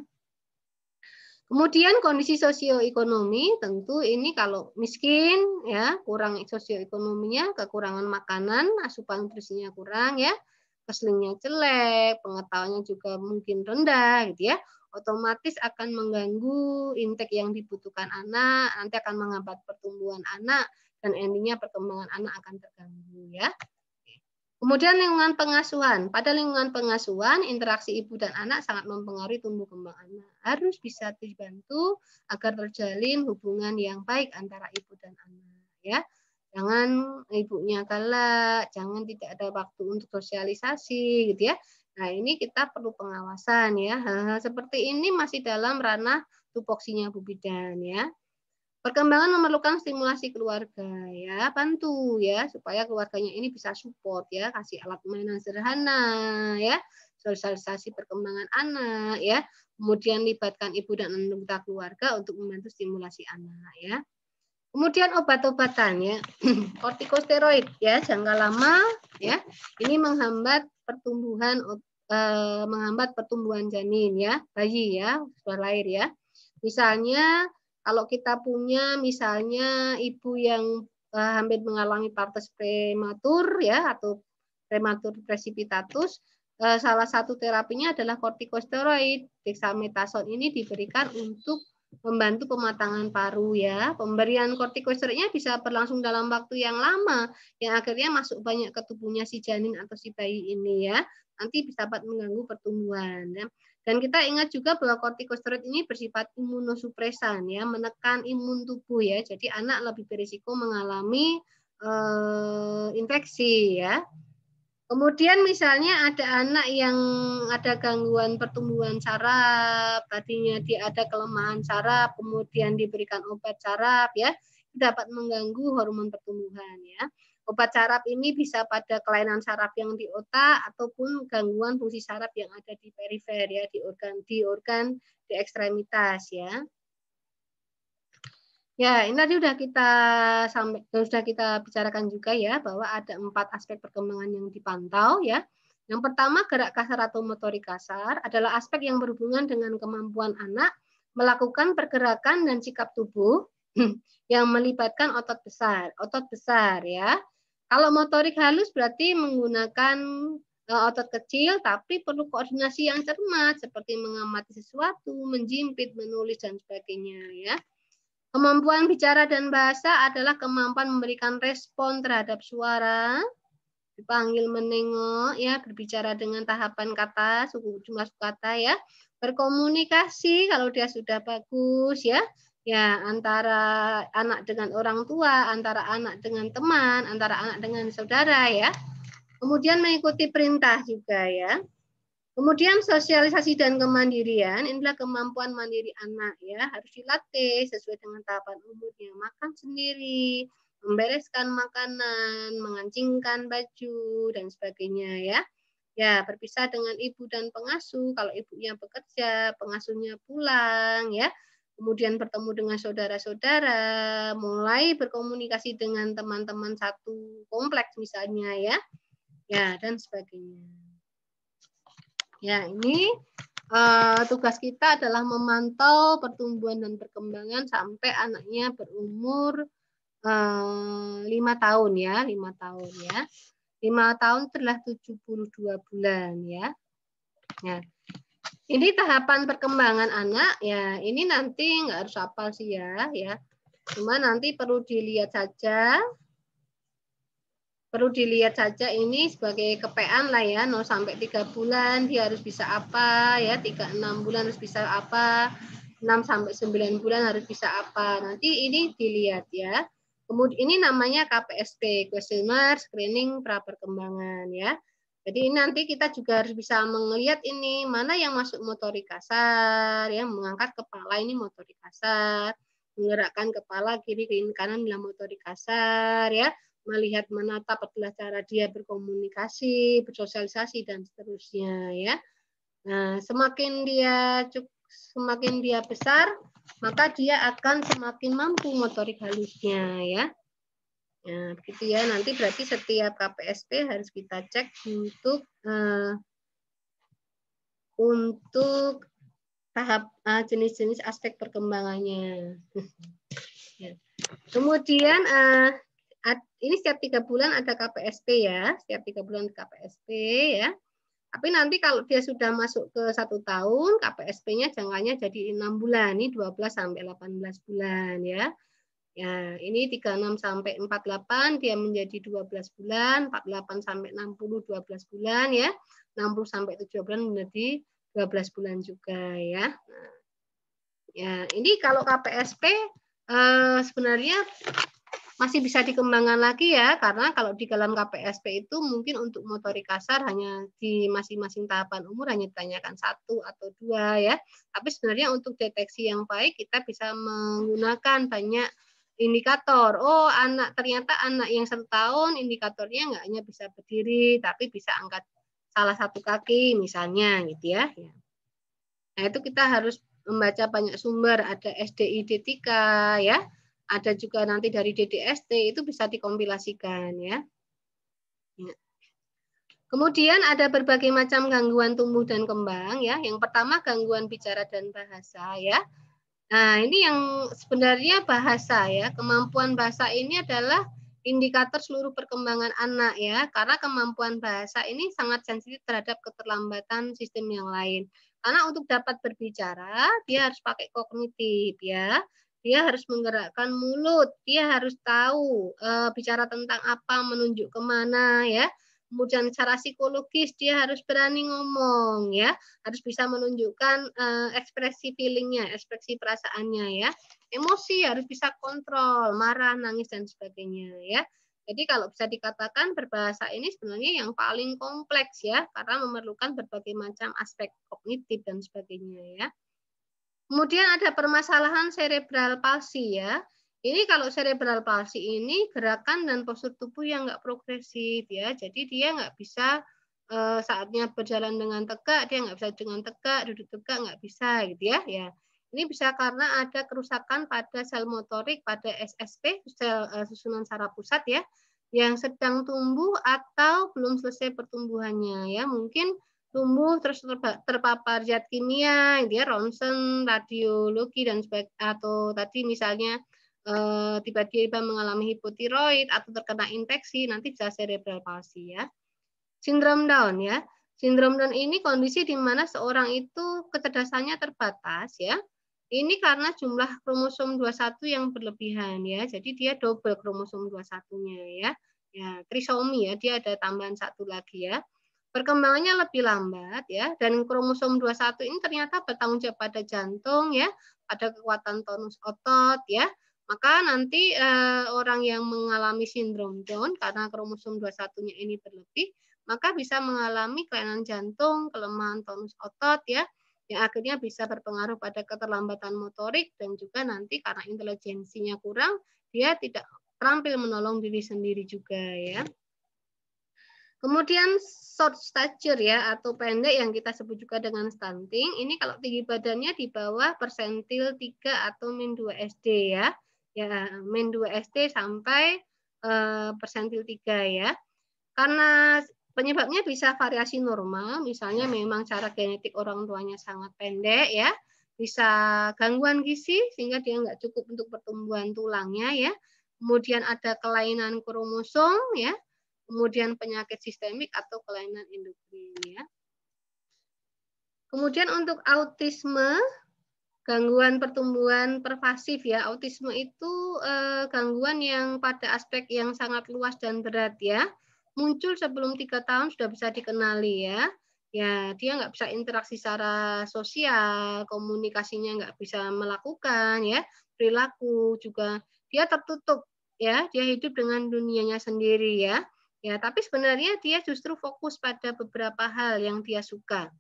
Kemudian kondisi sosioekonomi tentu ini kalau miskin ya, kurang sosioekonominya, kekurangan makanan, asupan nutrisinya kurang ya, keslingnya jelek, pengetahuannya juga mungkin rendah gitu ya, otomatis akan mengganggu intake yang dibutuhkan anak, nanti akan menghambat pertumbuhan anak, dan endingnya perkembangan anak akan terganggu ya. Kemudian lingkungan pengasuhan. Pada lingkungan pengasuhan, interaksi ibu dan anak sangat mempengaruhi tumbuh kembang anak. Harus bisa dibantu agar terjalin hubungan yang baik antara ibu dan anak. Ya, jangan ibunya kalah, jangan tidak ada waktu untuk sosialisasi gitu ya. Nah, ini kita perlu pengawasan ya. Hal-hal seperti ini masih dalam ranah tupoksinya Bu Bidan ya. Perkembangan memerlukan stimulasi keluarga ya, bantu ya supaya keluarganya ini bisa support ya, kasih alat mainan sederhana ya, sosialisasi perkembangan anak ya, kemudian libatkan ibu dan anggota keluarga untuk membantu stimulasi anak ya. Kemudian obat obatannya ya, kortikosteroid ya jangka lama ya, ini menghambat pertumbuhan eh, menghambat pertumbuhan janin ya bayi ya sudah lahir ya. Misalnya kalau kita punya misalnya ibu yang eh, hampir mengalami partus prematur ya atau prematur precipitatus, eh, salah satu terapinya adalah kortikosteroid. Dexamethasone ini diberikan untuk membantu pematangan paru ya. Pemberian kortikosteroidnya bisa berlangsung dalam waktu yang lama yang akhirnya masuk banyak ke tubuhnya si janin atau si bayi ini ya. Nanti bisa dapat mengganggu pertumbuhan ya. Dan kita ingat juga bahwa kortikosteroid ini bersifat imunosupresan ya, menekan imun tubuh ya. Jadi anak lebih berisiko mengalami eh, infeksi ya. Kemudian misalnya ada anak yang ada gangguan pertumbuhan saraf, tadinya dia ada kelemahan saraf, kemudian diberikan obat saraf ya, dapat mengganggu hormon pertumbuhan ya. Obat saraf ini bisa pada kelainan saraf yang di otak ataupun gangguan fungsi saraf yang ada di perifer ya, di organ di organ di ekstremitas ya. Ya, ini tadi sudah kita sampai sudah kita bicarakan juga ya bahwa ada empat aspek perkembangan yang dipantau ya. Yang pertama gerak kasar atau motorik kasar adalah aspek yang berhubungan dengan kemampuan anak melakukan pergerakan dan sikap tubuh yang melibatkan otot besar, otot besar ya. Kalau motorik halus berarti menggunakan e, otot kecil tapi perlu koordinasi yang cermat seperti mengamati sesuatu, menjimpit, menulis dan sebagainya ya. Kemampuan bicara dan bahasa adalah kemampuan memberikan respon terhadap suara, dipanggil menengok, ya berbicara dengan tahapan kata, suku jumlah suku kata ya, berkomunikasi kalau dia sudah bagus ya, ya antara anak dengan orang tua, antara anak dengan teman, antara anak dengan saudara ya. Kemudian mengikuti perintah juga ya. Kemudian sosialisasi dan kemandirian, inilah kemampuan mandiri anak ya, harus dilatih sesuai dengan tahapan umurnya, makan sendiri, membereskan makanan, mengancingkan baju dan sebagainya ya. Ya, berpisah dengan ibu dan pengasuh, kalau ibunya bekerja, pengasuhnya pulang ya. Kemudian bertemu dengan saudara-saudara, mulai berkomunikasi dengan teman-teman satu kompleks misalnya ya. Ya, dan sebagainya. Ya, ini uh, tugas kita adalah memantau pertumbuhan dan perkembangan sampai anaknya berumur eh, lima uh, tahun ya, lima tahun ya. Lima tahun telah 72 bulan ya. Ya. Ini tahapan perkembangan anak ya. Ini nanti nggak harus hafal sih ya, ya. Cuma nanti perlu dilihat saja perlu dilihat saja ini sebagai kepean lah ya 0 sampai 3 bulan dia harus bisa apa ya 3 6 bulan harus bisa apa 6 sampai 9 bulan harus bisa apa nanti ini dilihat ya kemudian ini namanya KPSP questionnaire screening perkembangan ya jadi ini nanti kita juga harus bisa melihat ini mana yang masuk motorik kasar ya mengangkat kepala ini motorik kasar menggerakkan kepala kiri kiri kanan dalam motorik kasar ya melihat menatap adalah cara dia berkomunikasi, bersosialisasi dan seterusnya ya. Nah, semakin dia semakin dia besar, maka dia akan semakin mampu motorik halusnya ya. Nah, begitu ya. Nanti berarti setiap KPSP harus kita cek untuk uh, untuk tahap uh, jenis-jenis aspek perkembangannya. Ya. Kemudian uh, ini setiap tiga bulan ada KPSP ya, setiap tiga bulan KPSP ya. Tapi nanti kalau dia sudah masuk ke satu tahun, KPSP-nya jangkanya jadi enam bulan, ini 12 sampai 18 bulan ya. Ya, ini 36 sampai 48 dia menjadi 12 bulan, 48 sampai 60 12 bulan ya. 60 sampai 7 bulan menjadi 12 bulan juga ya. Nah, ya, ini kalau KPSP eh, sebenarnya masih bisa dikembangkan lagi ya karena kalau di dalam KPSP itu mungkin untuk motorik kasar hanya di masing-masing tahapan umur hanya ditanyakan satu atau dua ya tapi sebenarnya untuk deteksi yang baik kita bisa menggunakan banyak indikator. Oh, anak ternyata anak yang satu tahun indikatornya nggak hanya bisa berdiri, tapi bisa angkat salah satu kaki misalnya, gitu ya. ya. Nah itu kita harus membaca banyak sumber, ada d 3 ya, ada juga nanti dari DDST itu bisa dikompilasikan ya. ya. Kemudian ada berbagai macam gangguan tumbuh dan kembang ya. Yang pertama gangguan bicara dan bahasa ya. Nah, ini yang sebenarnya bahasa ya. Kemampuan bahasa ini adalah indikator seluruh perkembangan anak ya. Karena kemampuan bahasa ini sangat sensitif terhadap keterlambatan sistem yang lain. Karena untuk dapat berbicara, dia harus pakai kognitif ya dia harus menggerakkan mulut, dia harus tahu e, bicara tentang apa, menunjuk kemana ya. Kemudian secara psikologis dia harus berani ngomong ya, harus bisa menunjukkan e, ekspresi feelingnya, ekspresi perasaannya ya. Emosi harus bisa kontrol, marah, nangis dan sebagainya ya. Jadi kalau bisa dikatakan berbahasa ini sebenarnya yang paling kompleks ya, karena memerlukan berbagai macam aspek kognitif dan sebagainya ya. Kemudian ada permasalahan cerebral palsi ya. Ini kalau cerebral palsi ini gerakan dan postur tubuh yang nggak progresif ya. Jadi dia nggak bisa eh, saatnya berjalan dengan tegak, dia nggak bisa dengan tegak, duduk tegak nggak bisa gitu ya. Ya, ini bisa karena ada kerusakan pada sel motorik pada SSP sel eh, susunan saraf pusat ya yang sedang tumbuh atau belum selesai pertumbuhannya ya. Mungkin tumbuh terus terpapar zat kimia, dia gitu ya, ronsen, radiologi dan sebagainya atau tadi misalnya eh, tiba-tiba mengalami hipotiroid atau terkena infeksi nanti bisa cerebral palsy ya. Sindrom Down ya. Sindrom Down ini kondisi di mana seorang itu kecerdasannya terbatas ya. Ini karena jumlah kromosom 21 yang berlebihan ya. Jadi dia double kromosom 21-nya ya. Ya, trisomi ya, dia ada tambahan satu lagi ya. Perkembangannya lebih lambat ya dan kromosom 21 ini ternyata bertanggung jawab pada jantung ya, pada kekuatan tonus otot ya. Maka nanti eh, orang yang mengalami sindrom Down karena kromosom 21-nya ini berlebih, maka bisa mengalami kelainan jantung, kelemahan tonus otot ya yang akhirnya bisa berpengaruh pada keterlambatan motorik dan juga nanti karena intelijensinya kurang, dia tidak terampil menolong diri sendiri juga ya. Kemudian short stature ya atau pendek yang kita sebut juga dengan stunting. Ini kalau tinggi badannya di bawah persentil 3 atau min 2 SD ya. Ya, min 2 SD sampai eh, persentil 3 ya. Karena penyebabnya bisa variasi normal, misalnya memang cara genetik orang tuanya sangat pendek ya. Bisa gangguan gizi sehingga dia nggak cukup untuk pertumbuhan tulangnya ya. Kemudian ada kelainan kromosom ya kemudian penyakit sistemik atau kelainan endokrin ya. Kemudian untuk autisme, gangguan pertumbuhan pervasif ya. Autisme itu eh, gangguan yang pada aspek yang sangat luas dan berat ya. Muncul sebelum tiga tahun sudah bisa dikenali ya. Ya, dia nggak bisa interaksi secara sosial, komunikasinya nggak bisa melakukan ya, perilaku juga dia tertutup ya, dia hidup dengan dunianya sendiri ya. Ya, tapi sebenarnya dia justru fokus pada beberapa hal yang dia suka.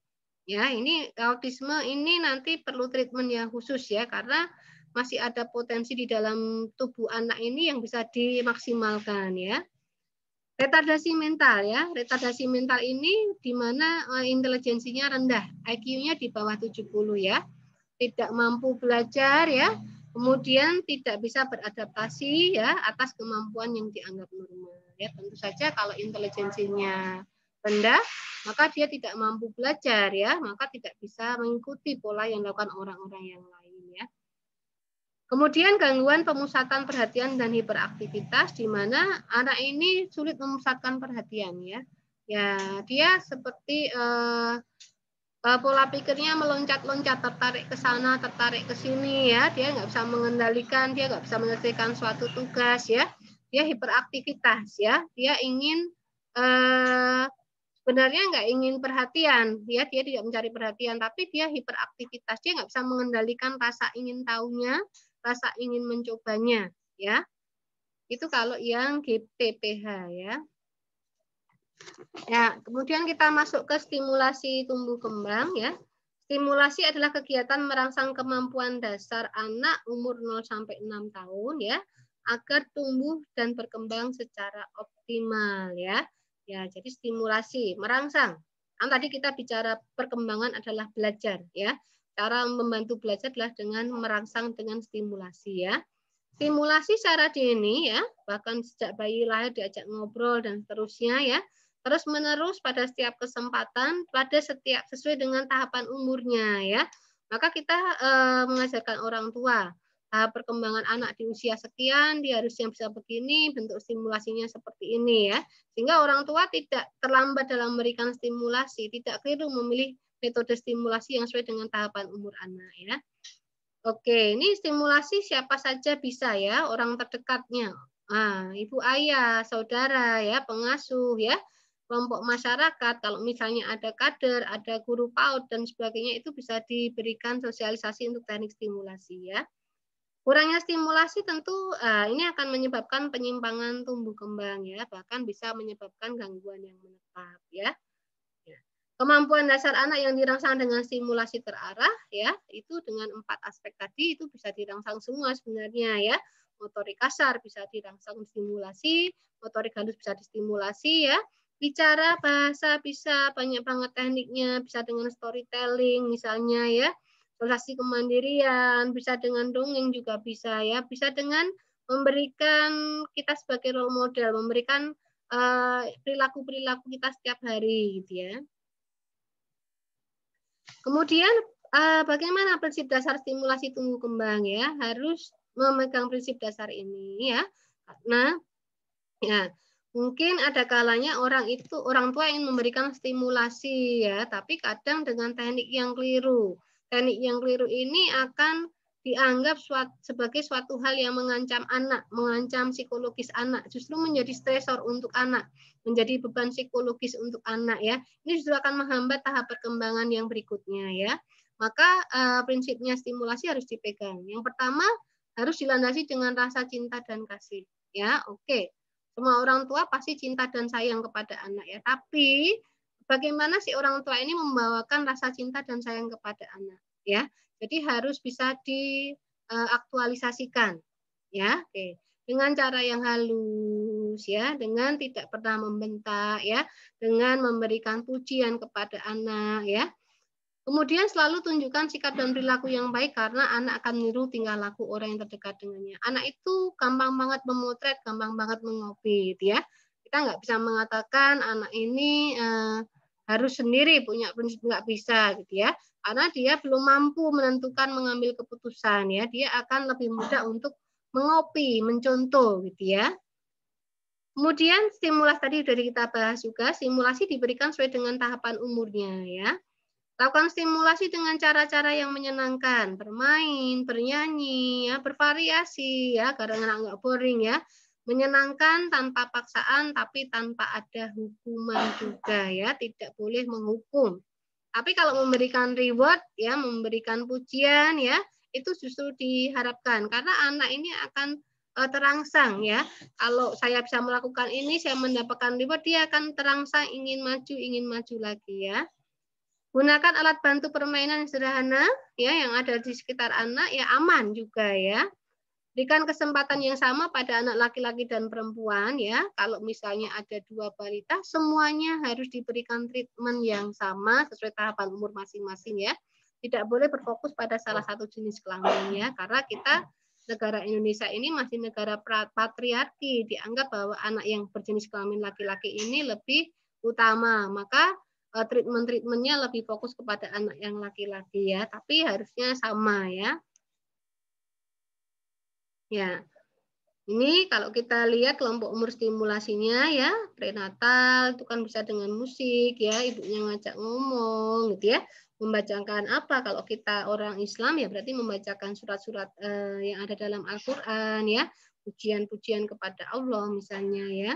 Ya, ini autisme ini nanti perlu treatment yang khusus ya karena masih ada potensi di dalam tubuh anak ini yang bisa dimaksimalkan ya. Retardasi mental ya. Retardasi mental ini di mana eh, intelijensinya rendah, IQ-nya di bawah 70 ya. Tidak mampu belajar ya, Kemudian tidak bisa beradaptasi ya atas kemampuan yang dianggap normal. Ya tentu saja kalau intelijensinya rendah, maka dia tidak mampu belajar ya, maka tidak bisa mengikuti pola yang dilakukan orang-orang yang lain ya. Kemudian gangguan pemusatan perhatian dan hiperaktivitas di mana anak ini sulit memusatkan perhatian ya. Ya, dia seperti eh, Eh, pola pikirnya meloncat-loncat, tertarik ke sana, tertarik ke sini ya. Dia nggak bisa mengendalikan, dia nggak bisa menyelesaikan suatu tugas ya. Dia hiperaktivitas ya. Dia ingin eh, sebenarnya nggak ingin perhatian ya dia tidak mencari perhatian tapi dia hiperaktivitas dia nggak bisa mengendalikan rasa ingin tahunya rasa ingin mencobanya ya itu kalau yang GTPH ya Ya, kemudian kita masuk ke stimulasi tumbuh kembang ya. Stimulasi adalah kegiatan merangsang kemampuan dasar anak umur 0 sampai 6 tahun ya agar tumbuh dan berkembang secara optimal ya. Ya, jadi stimulasi, merangsang. Kan tadi kita bicara perkembangan adalah belajar ya. Cara membantu belajar adalah dengan merangsang dengan stimulasi ya. Stimulasi secara dini ya, bahkan sejak bayi lahir diajak ngobrol dan seterusnya ya terus menerus pada setiap kesempatan pada setiap sesuai dengan tahapan umurnya ya maka kita e, mengajarkan orang tua tahap perkembangan anak di usia sekian dia yang bisa begini bentuk stimulasinya seperti ini ya sehingga orang tua tidak terlambat dalam memberikan stimulasi tidak keliru memilih metode stimulasi yang sesuai dengan tahapan umur anak ya Oke, ini stimulasi siapa saja bisa ya, orang terdekatnya. Nah, ibu ayah, saudara ya, pengasuh ya, kelompok masyarakat, kalau misalnya ada kader, ada guru PAUD dan sebagainya itu bisa diberikan sosialisasi untuk teknik stimulasi ya. Kurangnya stimulasi tentu uh, ini akan menyebabkan penyimpangan tumbuh kembang ya, bahkan bisa menyebabkan gangguan yang menetap ya. ya. Kemampuan dasar anak yang dirangsang dengan stimulasi terarah ya, itu dengan empat aspek tadi itu bisa dirangsang semua sebenarnya ya motorik kasar bisa dirangsang stimulasi, motorik halus bisa distimulasi ya, bicara bahasa bisa banyak banget tekniknya, bisa dengan storytelling misalnya ya, relasi kemandirian, bisa dengan dongeng juga bisa ya, bisa dengan memberikan kita sebagai role model, memberikan eh, perilaku-perilaku kita setiap hari gitu ya. Kemudian eh, bagaimana prinsip dasar stimulasi tumbuh kembang ya, harus memegang prinsip dasar ini ya. Karena ya, Mungkin ada kalanya orang itu orang tua ingin memberikan stimulasi ya, tapi kadang dengan teknik yang keliru. Teknik yang keliru ini akan dianggap suat, sebagai suatu hal yang mengancam anak, mengancam psikologis anak, justru menjadi stresor untuk anak, menjadi beban psikologis untuk anak ya. Ini justru akan menghambat tahap perkembangan yang berikutnya ya. Maka uh, prinsipnya stimulasi harus dipegang. Yang pertama harus dilandasi dengan rasa cinta dan kasih ya. Oke. Okay. Semua orang tua pasti cinta dan sayang kepada anak ya. Tapi bagaimana si orang tua ini membawakan rasa cinta dan sayang kepada anak ya. Jadi harus bisa diaktualisasikan eh, ya. Oke. Dengan cara yang halus ya, dengan tidak pernah membentak ya, dengan memberikan pujian kepada anak ya Kemudian selalu tunjukkan sikap dan perilaku yang baik karena anak akan meniru tingkah laku orang yang terdekat dengannya. Anak itu gampang banget memotret, gampang banget mengopi, gitu ya. Kita nggak bisa mengatakan anak ini eh, harus sendiri punya prinsip nggak bisa, gitu ya. Karena dia belum mampu menentukan mengambil keputusan, ya. Dia akan lebih mudah untuk mengopi, mencontoh, gitu ya. Kemudian stimulasi tadi sudah kita bahas juga, simulasi diberikan sesuai dengan tahapan umurnya, ya Lakukan stimulasi dengan cara-cara yang menyenangkan, bermain, bernyanyi, ya, bervariasi, ya, karena nggak boring ya. Menyenangkan tanpa paksaan, tapi tanpa ada hukuman juga ya, tidak boleh menghukum. Tapi kalau memberikan reward, ya, memberikan pujian, ya, itu justru diharapkan karena anak ini akan eh, terangsang ya. Kalau saya bisa melakukan ini, saya mendapatkan reward, dia akan terangsang ingin maju, ingin maju lagi ya. Gunakan alat bantu permainan yang sederhana ya yang ada di sekitar anak ya aman juga ya. Berikan kesempatan yang sama pada anak laki-laki dan perempuan ya. Kalau misalnya ada dua balita, semuanya harus diberikan treatment yang sama sesuai tahapan umur masing-masing ya. Tidak boleh berfokus pada salah satu jenis kelamin ya, karena kita negara Indonesia ini masih negara patriarki, dianggap bahwa anak yang berjenis kelamin laki-laki ini lebih utama. Maka Eh, treatment-treatmentnya lebih fokus kepada anak yang laki-laki ya, tapi harusnya sama ya. Ya. Ini kalau kita lihat kelompok umur stimulasinya ya, prenatal itu kan bisa dengan musik ya, ibunya ngajak ngomong gitu ya. Membacakan apa kalau kita orang Islam ya berarti membacakan surat-surat eh, yang ada dalam Al-Qur'an ya, pujian-pujian kepada Allah misalnya ya.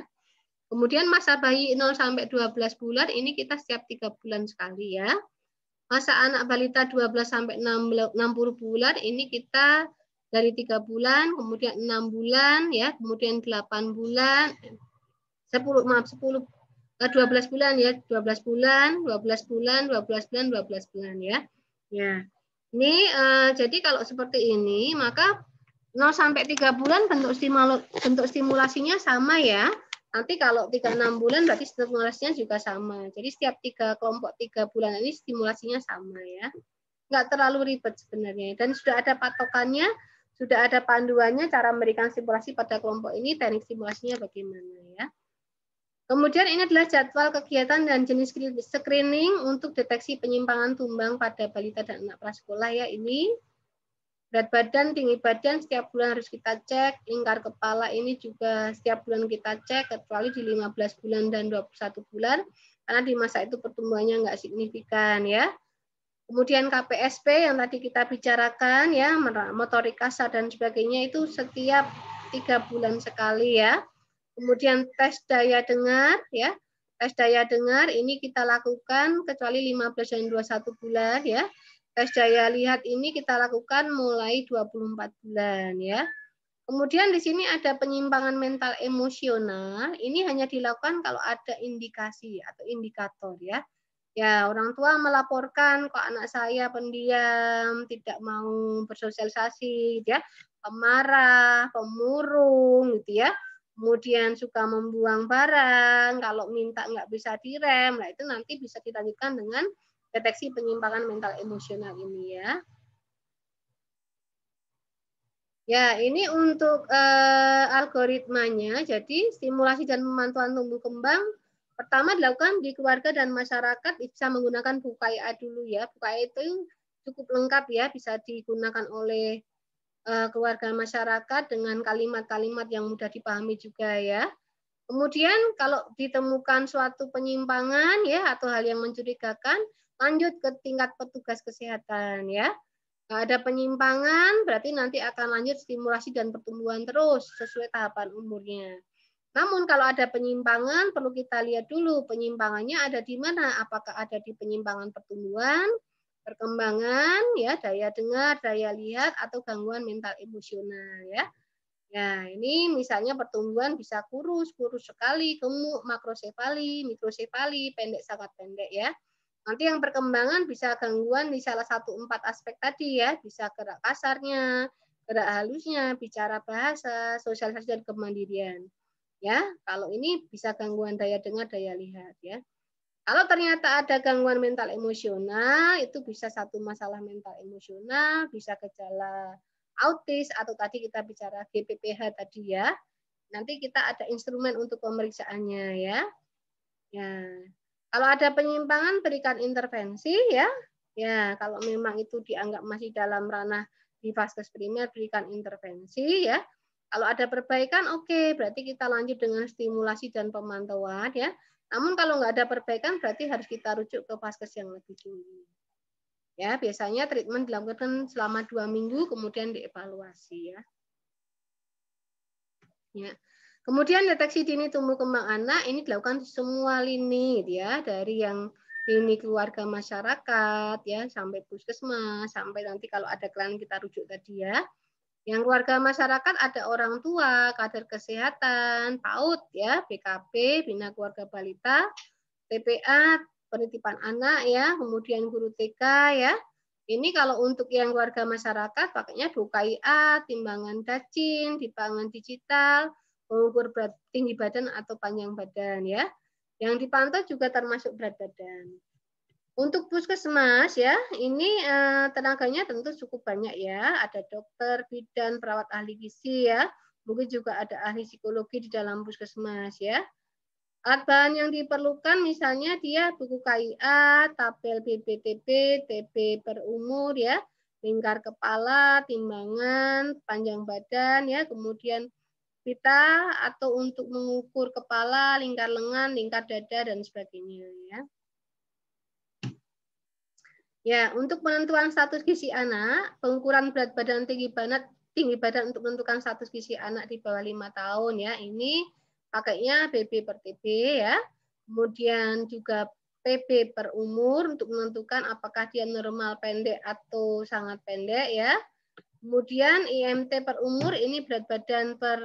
Kemudian masa bayi 0 sampai 12 bulan ini kita setiap 3 bulan sekali ya. Masa anak balita 12 sampai 60 bulan ini kita dari 3 bulan, kemudian 6 bulan ya, kemudian 8 bulan 10 maaf 10 12 eh, bulan ya, 12 bulan, 12 bulan, 12 bulan, 12 bulan ya. Ya. Ini uh, jadi kalau seperti ini maka 0 sampai 3 bulan bentuk stimulasinya sama ya. Nanti kalau tiga enam bulan berarti stimulasinya juga sama. Jadi setiap tiga kelompok tiga bulan ini stimulasinya sama ya. Nggak terlalu ribet sebenarnya. Dan sudah ada patokannya, sudah ada panduannya cara memberikan stimulasi pada kelompok ini, teknik stimulasinya bagaimana ya. Kemudian ini adalah jadwal kegiatan dan jenis screening untuk deteksi penyimpangan tumbang pada balita dan anak prasekolah ya. Ini berat badan, tinggi badan setiap bulan harus kita cek, lingkar kepala ini juga setiap bulan kita cek, kecuali di 15 bulan dan 21 bulan, karena di masa itu pertumbuhannya nggak signifikan ya. Kemudian KPSP yang tadi kita bicarakan ya, motorik kasar dan sebagainya itu setiap tiga bulan sekali ya. Kemudian tes daya dengar ya, tes daya dengar ini kita lakukan kecuali 15 dan 21 bulan ya Tes daya lihat ini kita lakukan mulai 24 bulan ya. Kemudian di sini ada penyimpangan mental emosional. Ini hanya dilakukan kalau ada indikasi atau indikator ya. Ya, orang tua melaporkan kok anak saya pendiam, tidak mau bersosialisasi gitu ya, pemarah, pemurung gitu ya. Kemudian suka membuang barang, kalau minta nggak bisa direm, lah itu nanti bisa dilanjutkan dengan deteksi penyimpangan mental emosional ini ya. Ya, ini untuk eh, algoritmanya. Jadi, stimulasi dan pemantauan tumbuh kembang pertama dilakukan di keluarga dan masyarakat bisa menggunakan BUKIA dulu ya. BUKIA itu cukup lengkap ya, bisa digunakan oleh eh, keluarga masyarakat dengan kalimat-kalimat yang mudah dipahami juga ya. Kemudian kalau ditemukan suatu penyimpangan ya atau hal yang mencurigakan, lanjut ke tingkat petugas kesehatan ya. Ada penyimpangan berarti nanti akan lanjut stimulasi dan pertumbuhan terus sesuai tahapan umurnya. Namun kalau ada penyimpangan perlu kita lihat dulu penyimpangannya ada di mana? Apakah ada di penyimpangan pertumbuhan, perkembangan ya, daya dengar, daya lihat atau gangguan mental emosional ya. Nah, ini misalnya pertumbuhan bisa kurus, kurus sekali, gemuk, makrosefali, mikrosefali, pendek sangat pendek ya. Nanti yang perkembangan bisa gangguan di salah satu empat aspek tadi ya, bisa gerak kasarnya, gerak halusnya, bicara bahasa, sosialisasi dan kemandirian. Ya, kalau ini bisa gangguan daya dengar, daya lihat ya. Kalau ternyata ada gangguan mental emosional, itu bisa satu masalah mental emosional, bisa gejala autis atau tadi kita bicara GPPH tadi ya. Nanti kita ada instrumen untuk pemeriksaannya ya. Ya. Kalau ada penyimpangan berikan intervensi ya. Ya, kalau memang itu dianggap masih dalam ranah di vaskes primer berikan intervensi ya. Kalau ada perbaikan, oke, okay, berarti kita lanjut dengan stimulasi dan pemantauan ya. Namun kalau nggak ada perbaikan, berarti harus kita rujuk ke vaskes yang lebih tinggi. Ya, biasanya treatment dilakukan selama dua minggu, kemudian dievaluasi ya. Ya. Kemudian deteksi dini tumbuh kembang anak ini dilakukan semua lini ya dari yang lini keluarga masyarakat ya sampai puskesmas sampai nanti kalau ada klien kita rujuk tadi ya. Yang keluarga masyarakat ada orang tua, kader kesehatan, PAUD ya, BKP, bina keluarga balita, TPA, penitipan anak ya, kemudian guru TK ya. Ini kalau untuk yang warga masyarakat pakainya BUKIA, timbangan dacin, timbangan digital, mengukur berat tinggi badan atau panjang badan ya. Yang dipantau juga termasuk berat badan. Untuk puskesmas ya, ini eh, tenaganya tentu cukup banyak ya. Ada dokter, bidan, perawat ahli gizi ya. Mungkin juga ada ahli psikologi di dalam puskesmas ya. Alat bahan yang diperlukan misalnya dia buku KIA, tabel BBTB, TB per umur ya, lingkar kepala, timbangan, panjang badan ya, kemudian pita atau untuk mengukur kepala, lingkar lengan, lingkar dada dan sebagainya ya. Ya, untuk penentuan status gizi anak, pengukuran berat badan tinggi badan tinggi badan untuk menentukan status gizi anak di bawah lima tahun ya. Ini pakainya BB per TB ya. Kemudian juga PB per umur untuk menentukan apakah dia normal pendek atau sangat pendek ya. Kemudian IMT per umur ini berat badan per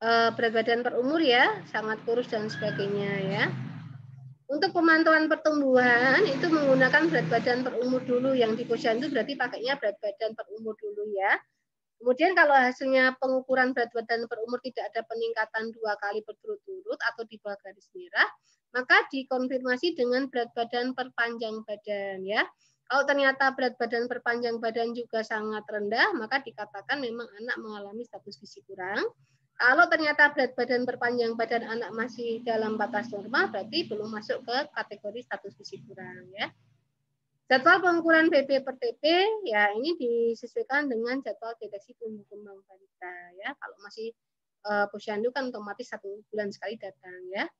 eh, berat badan per umur ya, sangat kurus dan sebagainya ya. Untuk pemantauan pertumbuhan itu menggunakan berat badan per umur dulu yang di itu berarti pakainya berat badan per umur dulu ya. Kemudian kalau hasilnya pengukuran berat badan per umur tidak ada peningkatan dua kali berturut-turut atau di bawah garis merah, maka dikonfirmasi dengan berat badan perpanjang badan ya. Kalau ternyata berat badan perpanjang badan juga sangat rendah, maka dikatakan memang anak mengalami status gizi kurang. Kalau ternyata berat badan perpanjang badan anak masih dalam batas normal, berarti belum masuk ke kategori status gizi kurang ya. Jadwal pengukuran BP per TP ya ini disesuaikan dengan jadwal deteksi tumbuh kembang balita ya. Kalau masih uh, posyandu kan otomatis satu bulan sekali datang ya.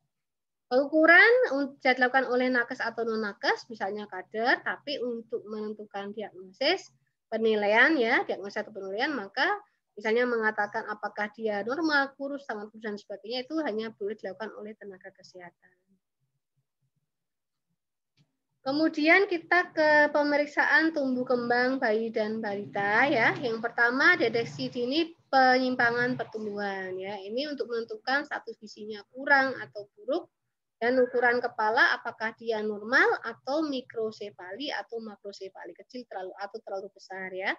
Pengukuran bisa dilakukan oleh nakes atau non nakes, misalnya kader, tapi untuk menentukan diagnosis penilaian ya, diagnosis atau penilaian maka misalnya mengatakan apakah dia normal, kurus, sangat kurus dan sebagainya itu hanya boleh dilakukan oleh tenaga kesehatan. Kemudian kita ke pemeriksaan tumbuh kembang bayi dan balita ya. Yang pertama deteksi dini penyimpangan pertumbuhan ya. Ini untuk menentukan status visinya kurang atau buruk dan ukuran kepala apakah dia normal atau mikrosefali atau makrosefali kecil terlalu atau terlalu besar ya.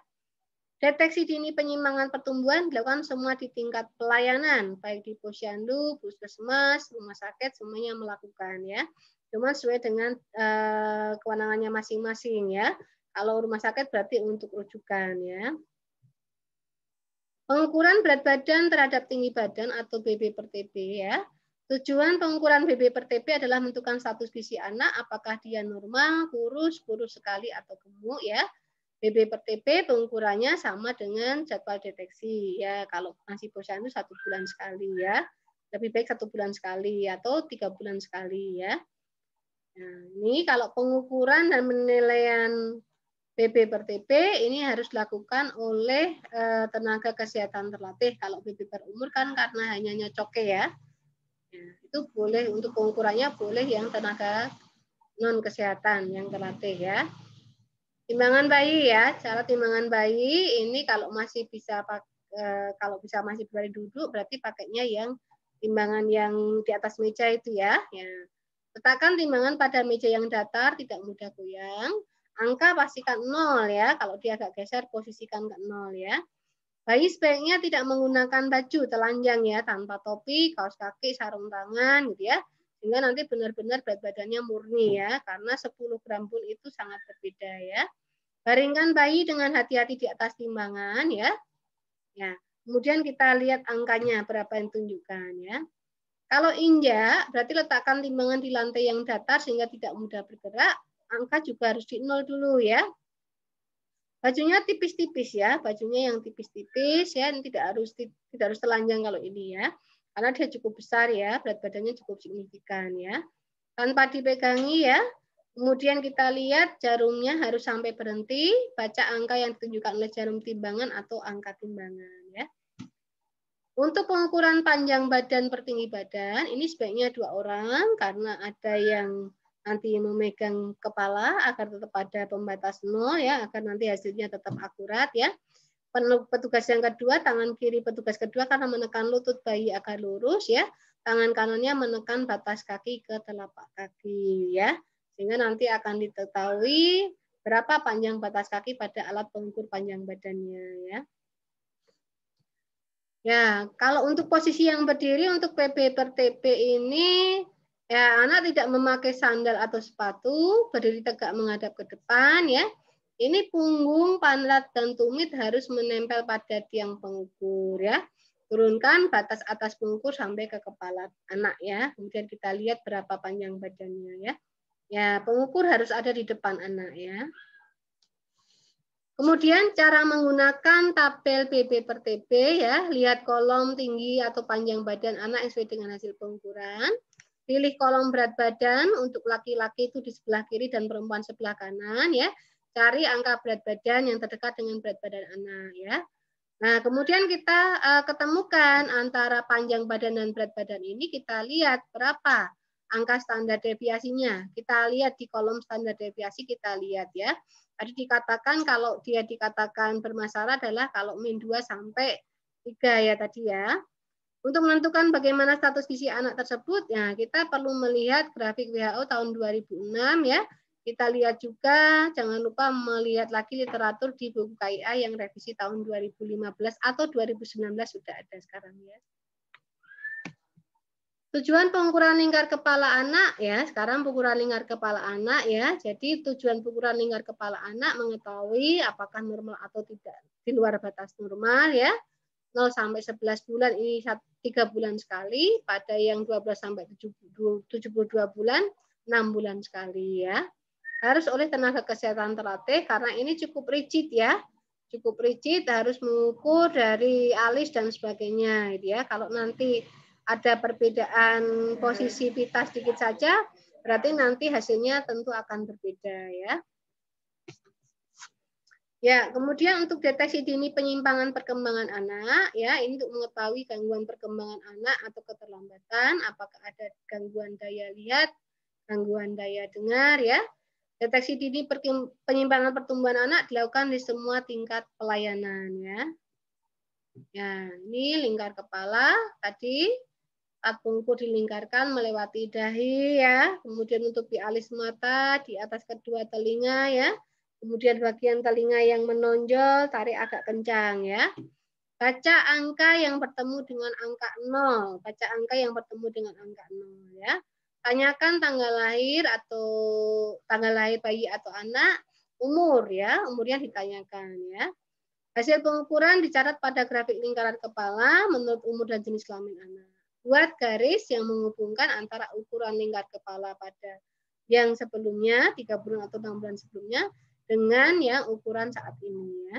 Deteksi dini penyimpangan pertumbuhan dilakukan semua di tingkat pelayanan, baik di posyandu, puskesmas, rumah sakit, semuanya melakukan ya cuma sesuai dengan uh, kewenangannya masing-masing ya. Kalau rumah sakit berarti untuk rujukan ya. Pengukuran berat badan terhadap tinggi badan atau BB per TB ya. Tujuan pengukuran BB per TB adalah menentukan status gizi anak apakah dia normal, kurus, kurus sekali atau gemuk ya. BB per TB pengukurannya sama dengan jadwal deteksi ya. Kalau masih bosan itu satu bulan sekali ya. Lebih baik satu bulan sekali atau tiga bulan sekali ya. Nah, ini kalau pengukuran dan penilaian BB per TP ini harus dilakukan oleh uh, tenaga kesehatan terlatih. Kalau BB per umur kan karena hanya nyocoke ya. ya. Itu boleh untuk pengukurannya boleh yang tenaga non kesehatan yang terlatih ya. Timbangan bayi ya, cara timbangan bayi ini kalau masih bisa pakai, eh, kalau bisa masih berani duduk berarti pakainya yang timbangan yang di atas meja itu ya. ya Letakkan timbangan pada meja yang datar, tidak mudah goyang. Angka pastikan nol ya. Kalau dia agak geser, posisikan ke nol ya. Bayi sebaiknya tidak menggunakan baju telanjang ya, tanpa topi, kaos kaki, sarung tangan gitu ya. Sehingga nanti benar-benar berat badannya murni ya, karena 10 gram pun itu sangat berbeda ya. Baringkan bayi dengan hati-hati di atas timbangan ya. Ya, kemudian kita lihat angkanya berapa yang tunjukkan ya. Kalau injak, berarti letakkan timbangan di lantai yang datar sehingga tidak mudah bergerak. Angka juga harus di nol dulu ya. Bajunya tipis-tipis ya, bajunya yang tipis-tipis ya, ini tidak harus tidak harus telanjang kalau ini ya. Karena dia cukup besar ya, berat badannya cukup signifikan ya. Tanpa dipegangi ya. Kemudian kita lihat jarumnya harus sampai berhenti, baca angka yang ditunjukkan oleh jarum timbangan atau angka timbangan. Untuk pengukuran panjang badan per tinggi badan, ini sebaiknya dua orang karena ada yang nanti memegang kepala agar tetap ada pembatas nol ya, agar nanti hasilnya tetap akurat ya. Petugas yang kedua, tangan kiri petugas kedua karena menekan lutut bayi agar lurus ya. Tangan kanannya menekan batas kaki ke telapak kaki ya. Sehingga nanti akan diketahui berapa panjang batas kaki pada alat pengukur panjang badannya ya. Ya, kalau untuk posisi yang berdiri untuk PP per TP ini ya anak tidak memakai sandal atau sepatu, berdiri tegak menghadap ke depan ya. Ini punggung, panlat, dan tumit harus menempel pada tiang pengukur ya. Turunkan batas atas pengukur sampai ke kepala anak ya. Kemudian kita lihat berapa panjang badannya ya. Ya, pengukur harus ada di depan anak ya. Kemudian cara menggunakan tabel BB per TB ya, lihat kolom tinggi atau panjang badan anak sesuai dengan hasil pengukuran. Pilih kolom berat badan untuk laki-laki itu di sebelah kiri dan perempuan sebelah kanan ya. Cari angka berat badan yang terdekat dengan berat badan anak ya. Nah, kemudian kita uh, ketemukan antara panjang badan dan berat badan ini kita lihat berapa angka standar deviasinya. Kita lihat di kolom standar deviasi kita lihat ya. Tadi dikatakan kalau dia dikatakan bermasalah adalah kalau min 2 sampai 3 ya tadi ya. Untuk menentukan bagaimana status gizi anak tersebut, ya kita perlu melihat grafik WHO tahun 2006 ya. Kita lihat juga, jangan lupa melihat lagi literatur di buku KIA yang revisi tahun 2015 atau 2019 sudah ada sekarang ya. Tujuan pengukuran lingkar kepala anak ya, sekarang pengukuran lingkar kepala anak ya. Jadi tujuan pengukuran lingkar kepala anak mengetahui apakah normal atau tidak di luar batas normal ya. 0 sampai 11 bulan ini 3 bulan sekali, pada yang 12 sampai 72 bulan 6 bulan sekali ya. Harus oleh tenaga kesehatan terlatih karena ini cukup rigid ya. Cukup rigid harus mengukur dari alis dan sebagainya gitu ya. Kalau nanti ada perbedaan posisi sedikit saja, berarti nanti hasilnya tentu akan berbeda ya. Ya, kemudian untuk deteksi dini penyimpangan perkembangan anak, ya, ini untuk mengetahui gangguan perkembangan anak atau keterlambatan, apakah ada gangguan daya lihat, gangguan daya dengar, ya. Deteksi dini penyimpangan pertumbuhan anak dilakukan di semua tingkat pelayanan, ya. Ya, ini lingkar kepala tadi akungku dilingkarkan melewati dahi ya, kemudian untuk di alis mata, di atas kedua telinga ya, kemudian bagian telinga yang menonjol, tarik agak kencang ya. Baca angka yang bertemu dengan angka 0, baca angka yang bertemu dengan angka 0 ya. Tanyakan tanggal lahir atau tanggal lahir bayi atau anak, umur ya, umurnya ditanyakan ya. Hasil pengukuran dicatat pada grafik lingkaran kepala menurut umur dan jenis kelamin anak. Buat garis yang menghubungkan antara ukuran lingkar kepala pada yang sebelumnya, tiga bulan atau 6 bulan sebelumnya, dengan yang ukuran saat ini. ya.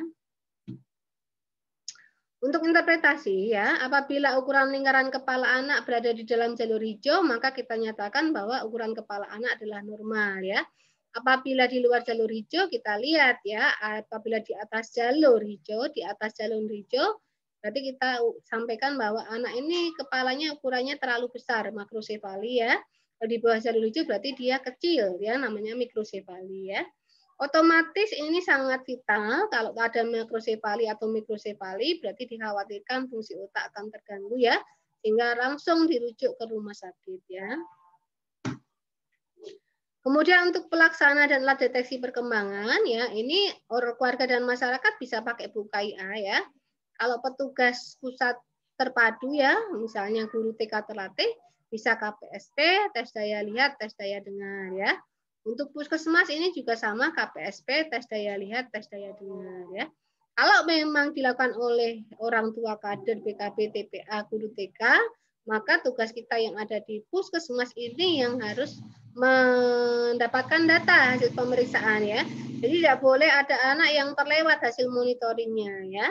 Untuk interpretasi, ya, apabila ukuran lingkaran kepala anak berada di dalam jalur hijau, maka kita nyatakan bahwa ukuran kepala anak adalah normal. ya. Apabila di luar jalur hijau, kita lihat ya, apabila di atas jalur hijau, di atas jalur hijau, Berarti kita sampaikan bahwa anak ini kepalanya ukurannya terlalu besar, makrosefali ya. Kalau di bawah jari lucu berarti dia kecil, ya namanya mikrosefali ya. Otomatis ini sangat vital kalau ada makrosefali atau mikrosefali berarti dikhawatirkan fungsi otak akan terganggu ya, sehingga langsung dirujuk ke rumah sakit ya. Kemudian untuk pelaksana dan alat deteksi perkembangan ya, ini orang keluarga dan masyarakat bisa pakai BUKIA ya kalau petugas pusat terpadu ya, misalnya guru TK terlatih, bisa KPST, tes daya lihat, tes daya dengar ya. Untuk puskesmas ini juga sama KPSP, tes daya lihat, tes daya dengar ya. Kalau memang dilakukan oleh orang tua kader BKB, TPA, guru TK, maka tugas kita yang ada di puskesmas ini yang harus mendapatkan data hasil pemeriksaan ya. Jadi tidak boleh ada anak yang terlewat hasil monitoringnya ya.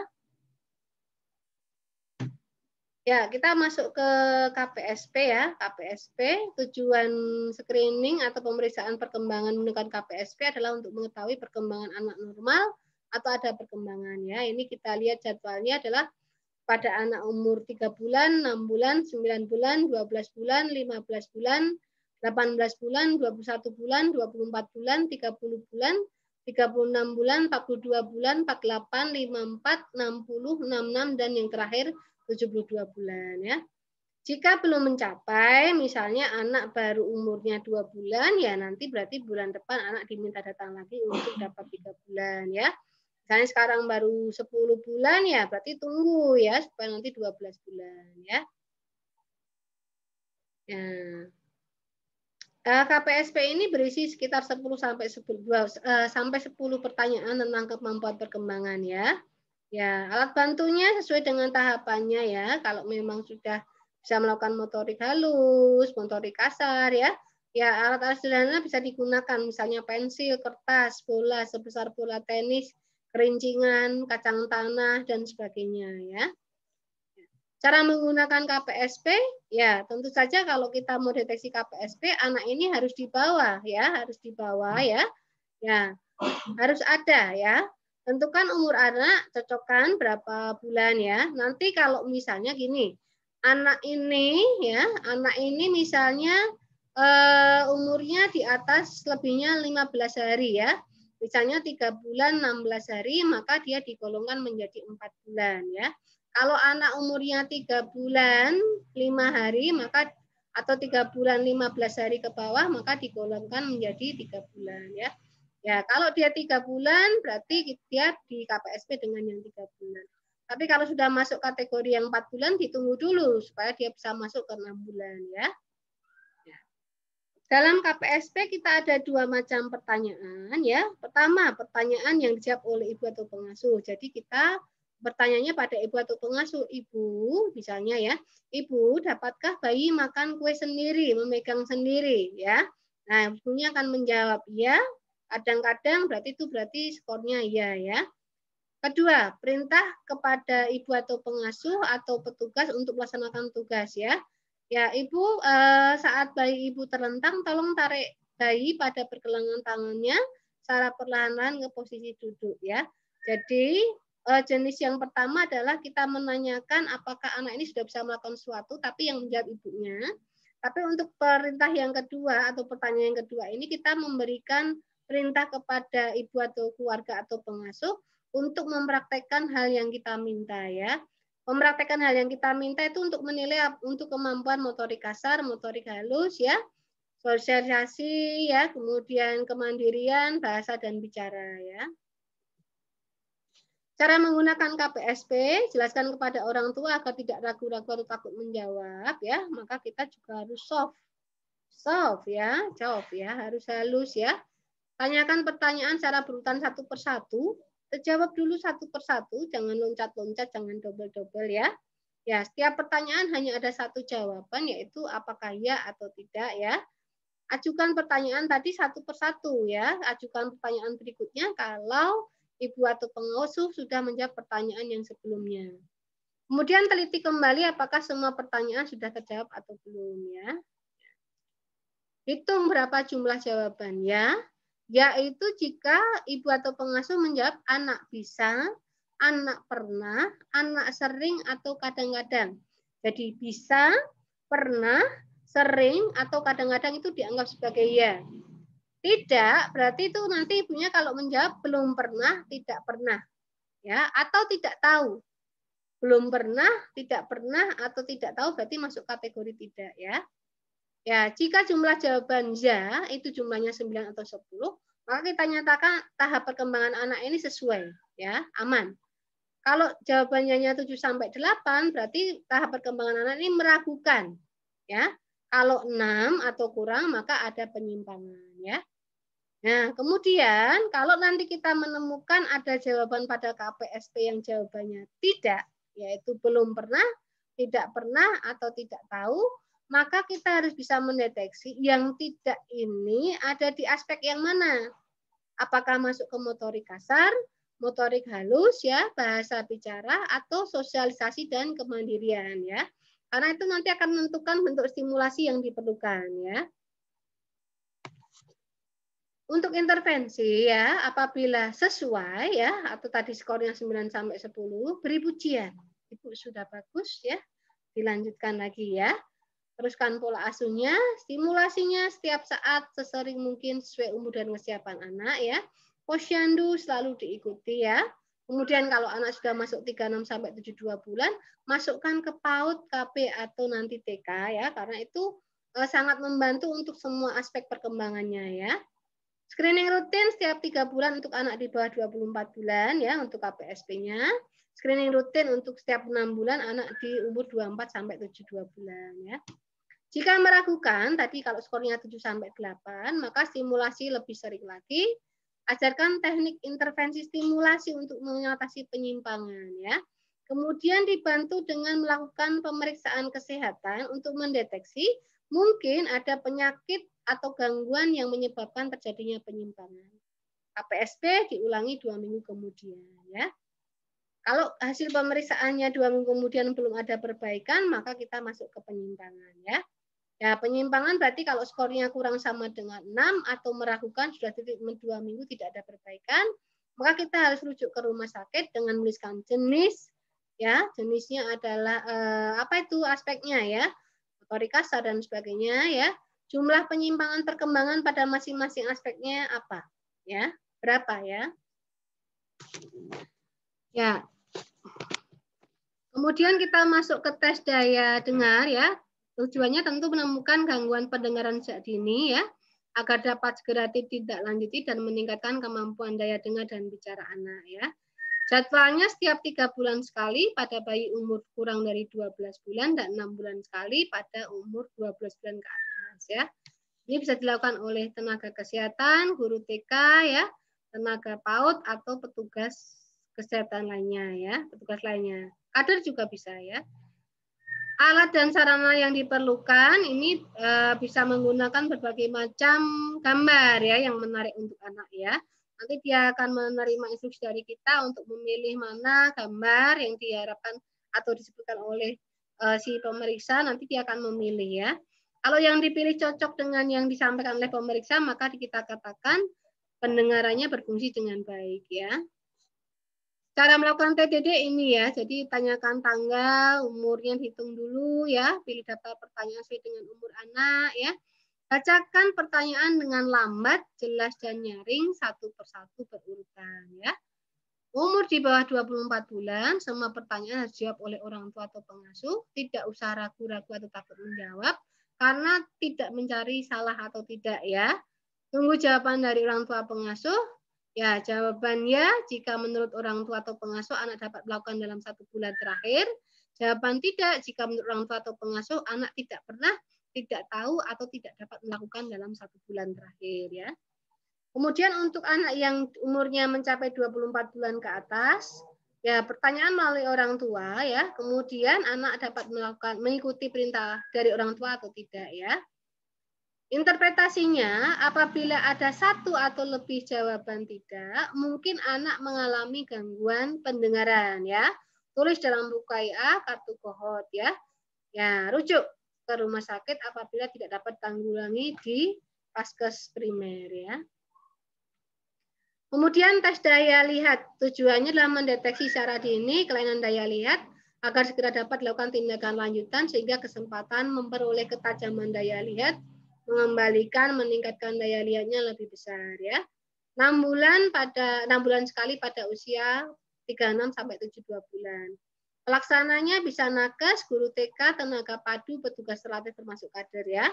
Ya, kita masuk ke KPSP ya. KPSP, tujuan screening atau pemeriksaan perkembangan menggunakan KPSP adalah untuk mengetahui perkembangan anak normal atau ada perkembangan ya. Ini kita lihat jadwalnya adalah pada anak umur 3 bulan, 6 bulan, 9 bulan, 12 bulan, 15 bulan, 18 bulan, 21 bulan, 24 bulan, 30 bulan, 36 bulan, 42 bulan, 48, 54, 60, 66, dan yang terakhir 72 bulan ya. Jika belum mencapai, misalnya anak baru umurnya dua bulan, ya nanti berarti bulan depan anak diminta datang lagi untuk dapat tiga bulan ya. Misalnya sekarang baru 10 bulan ya, berarti tunggu ya supaya nanti 12 bulan ya. Ya. Nah, eh, KPSP ini berisi sekitar 10 sampai 10 eh, sampai 10 pertanyaan tentang kemampuan perkembangan ya. Ya, alat bantunya sesuai dengan tahapannya ya. Kalau memang sudah bisa melakukan motorik halus, motorik kasar ya. Ya, alat-alat sederhana bisa digunakan misalnya pensil, kertas, bola sebesar bola tenis, kerincingan, kacang tanah dan sebagainya ya. Cara menggunakan KPSP, ya tentu saja kalau kita mau deteksi KPSP, anak ini harus dibawa ya, harus dibawa ya. Ya, harus ada ya Tentukan umur anak, cocokkan berapa bulan ya. Nanti kalau misalnya gini, anak ini ya, anak ini misalnya uh, umurnya di atas lebihnya 15 hari ya. Misalnya 3 bulan 16 hari, maka dia digolongkan menjadi 4 bulan ya. Kalau anak umurnya 3 bulan 5 hari, maka atau 3 bulan 15 hari ke bawah, maka digolongkan menjadi 3 bulan ya. Ya, kalau dia tiga bulan berarti dia di KPSP dengan yang tiga bulan. Tapi kalau sudah masuk kategori yang empat bulan ditunggu dulu supaya dia bisa masuk ke enam bulan ya. ya. Dalam KPSP kita ada dua macam pertanyaan ya. Pertama, pertanyaan yang dijawab oleh ibu atau pengasuh. Jadi kita bertanyanya pada ibu atau pengasuh. Ibu misalnya ya, ibu dapatkah bayi makan kue sendiri, memegang sendiri ya. Nah, ibunya akan menjawab ya, Kadang-kadang berarti itu berarti skornya iya ya. Kedua, perintah kepada ibu atau pengasuh atau petugas untuk melaksanakan tugas ya. Ya, ibu eh, saat bayi ibu terlentang tolong tarik bayi pada pergelangan tangannya secara perlahan-lahan ke posisi duduk ya. Jadi eh, jenis yang pertama adalah kita menanyakan apakah anak ini sudah bisa melakukan sesuatu tapi yang menjawab ibunya. Tapi untuk perintah yang kedua atau pertanyaan yang kedua ini kita memberikan perintah kepada ibu atau keluarga atau pengasuh untuk mempraktekkan hal yang kita minta ya. Mempraktekkan hal yang kita minta itu untuk menilai untuk kemampuan motorik kasar, motorik halus ya, sosialisasi ya, kemudian kemandirian bahasa dan bicara ya. Cara menggunakan KPSP, jelaskan kepada orang tua agar tidak ragu-ragu atau takut menjawab ya, maka kita juga harus soft. Soft ya, soft ya, harus halus ya Tanyakan pertanyaan secara berurutan satu persatu. Terjawab dulu satu persatu, jangan loncat-loncat, jangan double-double ya. Ya, setiap pertanyaan hanya ada satu jawaban, yaitu apakah ya atau tidak ya. Ajukan pertanyaan tadi satu persatu ya. Ajukan pertanyaan berikutnya kalau ibu atau pengusuh sudah menjawab pertanyaan yang sebelumnya. Kemudian teliti kembali apakah semua pertanyaan sudah terjawab atau belum ya. Hitung berapa jumlah jawaban ya yaitu jika ibu atau pengasuh menjawab anak bisa, anak pernah, anak sering atau kadang-kadang. Jadi bisa, pernah, sering atau kadang-kadang itu dianggap sebagai ya. Tidak, berarti itu nanti ibunya kalau menjawab belum pernah, tidak pernah. Ya, atau tidak tahu. Belum pernah, tidak pernah atau tidak tahu berarti masuk kategori tidak ya. Ya, jika jumlah jawaban ya itu jumlahnya 9 atau 10, maka kita nyatakan tahap perkembangan anak ini sesuai, ya, aman. Kalau jawabannya 7 sampai 8 berarti tahap perkembangan anak ini meragukan, ya. Kalau 6 atau kurang maka ada penyimpangan, ya. Nah, kemudian kalau nanti kita menemukan ada jawaban pada KPSP yang jawabannya tidak, yaitu belum pernah, tidak pernah atau tidak tahu, maka kita harus bisa mendeteksi yang tidak ini ada di aspek yang mana. Apakah masuk ke motorik kasar, motorik halus ya, bahasa bicara atau sosialisasi dan kemandirian ya. Karena itu nanti akan menentukan bentuk stimulasi yang diperlukan ya. Untuk intervensi ya, apabila sesuai ya atau tadi skornya 9 sampai 10, beri pujian. Ibu sudah bagus ya. Dilanjutkan lagi ya. Teruskan pola asuhnya, stimulasinya setiap saat sesering mungkin sesuai umur dan kesiapan anak ya. Posyandu selalu diikuti ya. Kemudian kalau anak sudah masuk 36 sampai 72 bulan, masukkan ke PAUD, KP atau nanti TK ya karena itu eh, sangat membantu untuk semua aspek perkembangannya ya. Screening rutin setiap 3 bulan untuk anak di bawah 24 bulan ya untuk KPSP-nya screening rutin untuk setiap enam bulan anak di umur 24 sampai 72 bulan ya. Jika meragukan, tadi kalau skornya 7 sampai 8, maka stimulasi lebih sering lagi. Ajarkan teknik intervensi stimulasi untuk mengatasi penyimpangan ya. Kemudian dibantu dengan melakukan pemeriksaan kesehatan untuk mendeteksi mungkin ada penyakit atau gangguan yang menyebabkan terjadinya penyimpangan. KPSP diulangi dua minggu kemudian ya. Kalau hasil pemeriksaannya dua minggu kemudian belum ada perbaikan, maka kita masuk ke penyimpangan ya. Ya, penyimpangan berarti kalau skornya kurang sama dengan 6 atau meragukan sudah titik dua minggu tidak ada perbaikan, maka kita harus rujuk ke rumah sakit dengan menuliskan jenis ya, jenisnya adalah eh, apa itu aspeknya ya, kasar dan sebagainya ya. Jumlah penyimpangan perkembangan pada masing-masing aspeknya apa ya? Berapa ya? Ya, Kemudian kita masuk ke tes daya dengar ya. Tujuannya tentu menemukan gangguan pendengaran sejak dini ya, agar dapat segera tidak lanjuti dan meningkatkan kemampuan daya dengar dan bicara anak ya. Jadwalnya setiap tiga bulan sekali pada bayi umur kurang dari 12 bulan dan enam bulan sekali pada umur 12 bulan ke atas ya. Ini bisa dilakukan oleh tenaga kesehatan, guru TK ya, tenaga PAUD atau petugas kesehatan lainnya ya, petugas lainnya. Kader juga bisa ya. Alat dan sarana yang diperlukan ini e, bisa menggunakan berbagai macam gambar ya yang menarik untuk anak ya. Nanti dia akan menerima instruksi dari kita untuk memilih mana gambar yang diharapkan atau disebutkan oleh e, si pemeriksa, nanti dia akan memilih ya. Kalau yang dipilih cocok dengan yang disampaikan oleh pemeriksa, maka kita katakan pendengarannya berfungsi dengan baik ya. Cara melakukan TDD ini ya, jadi tanyakan tanggal, umurnya dihitung dulu ya, pilih daftar pertanyaan sesuai dengan umur anak ya. Bacakan pertanyaan dengan lambat, jelas dan nyaring satu persatu berurutan ya. Umur di bawah 24 bulan, semua pertanyaan harus dijawab oleh orang tua atau pengasuh, tidak usah ragu-ragu atau takut menjawab karena tidak mencari salah atau tidak ya. Tunggu jawaban dari orang tua pengasuh, Ya, jawabannya jika menurut orang tua atau pengasuh anak dapat melakukan dalam satu bulan terakhir. Jawaban tidak jika menurut orang tua atau pengasuh anak tidak pernah, tidak tahu atau tidak dapat melakukan dalam satu bulan terakhir ya. Kemudian untuk anak yang umurnya mencapai 24 bulan ke atas, ya pertanyaan melalui orang tua ya. Kemudian anak dapat melakukan mengikuti perintah dari orang tua atau tidak ya. Interpretasinya, apabila ada satu atau lebih jawaban tidak, mungkin anak mengalami gangguan pendengaran ya. Tulis dalam buku IA kartu kohort ya. Ya, rujuk ke rumah sakit apabila tidak dapat tanggulangi di paskes primer ya. Kemudian tes daya lihat, tujuannya adalah mendeteksi secara dini kelainan daya lihat agar segera dapat dilakukan tindakan lanjutan sehingga kesempatan memperoleh ketajaman daya lihat mengembalikan, meningkatkan daya lihatnya lebih besar ya. 6 bulan pada 6 bulan sekali pada usia 36 sampai 72 bulan. Pelaksananya bisa nakes, guru TK, tenaga padu, petugas terlatih termasuk kader ya.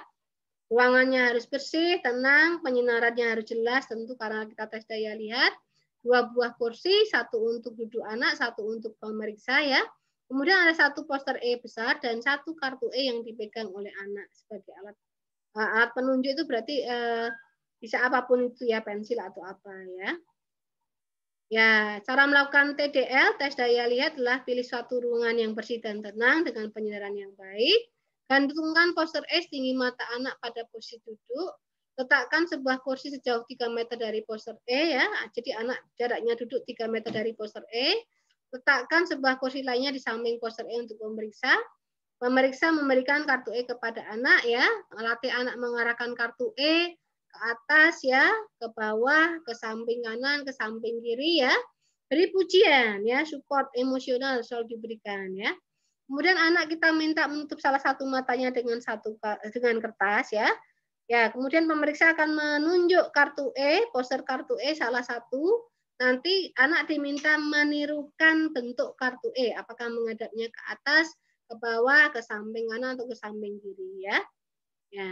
Ruangannya harus bersih, tenang, penyinarannya harus jelas tentu karena kita tes daya lihat. Dua buah kursi, satu untuk duduk anak, satu untuk pemeriksa ya. Kemudian ada satu poster E besar dan satu kartu E yang dipegang oleh anak sebagai alat alat penunjuk itu berarti eh, bisa apapun itu ya pensil atau apa ya. Ya, cara melakukan TDL, tes daya lihatlah pilih suatu ruangan yang bersih dan tenang dengan penyinaran yang baik. Gantungkan poster es tinggi mata anak pada posisi duduk. Letakkan sebuah kursi sejauh 3 meter dari poster E ya. Jadi anak jaraknya duduk 3 meter dari poster E. Letakkan sebuah kursi lainnya di samping poster E untuk memeriksa. Pemeriksa memberikan kartu E kepada anak ya, melatih anak mengarahkan kartu E ke atas ya, ke bawah, ke samping kanan, ke samping kiri ya. Beri pujian ya, support emosional selalu diberikan ya. Kemudian anak kita minta menutup salah satu matanya dengan satu dengan kertas ya. Ya, kemudian pemeriksa akan menunjuk kartu E, poster kartu E salah satu. Nanti anak diminta menirukan bentuk kartu E, apakah menghadapnya ke atas, ke bawah, ke samping kanan atau ke samping kiri ya. Ya.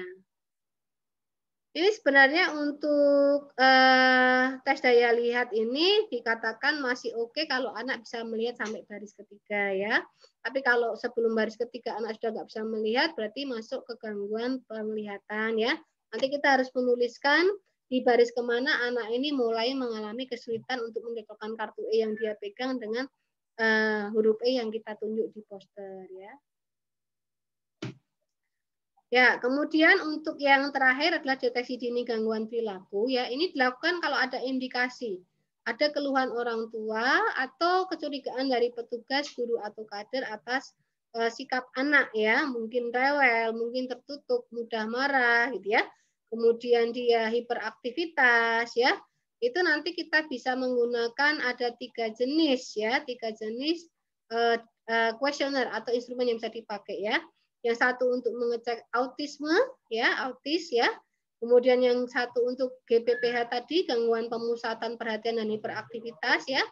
Ini sebenarnya untuk eh, tes daya lihat ini dikatakan masih oke okay kalau anak bisa melihat sampai baris ketiga ya. Tapi kalau sebelum baris ketiga anak sudah nggak bisa melihat berarti masuk ke gangguan penglihatan ya. Nanti kita harus menuliskan di baris kemana anak ini mulai mengalami kesulitan untuk menyetokkan kartu E yang dia pegang dengan uh, huruf E yang kita tunjuk di poster ya. Ya, kemudian untuk yang terakhir adalah deteksi dini gangguan perilaku. Ya, ini dilakukan kalau ada indikasi ada keluhan orang tua atau kecurigaan dari petugas, guru atau kader atas uh, sikap anak ya, mungkin rewel, mungkin tertutup, mudah marah gitu ya. Kemudian dia hiperaktivitas ya, itu nanti kita bisa menggunakan ada tiga jenis ya, tiga jenis kuesioner eh, eh, uh, uh, atau instrumen yang bisa dipakai ya. Yang satu untuk mengecek autisme ya, autis ya. Kemudian yang satu untuk GPPH tadi gangguan pemusatan perhatian dan hiperaktivitas ya.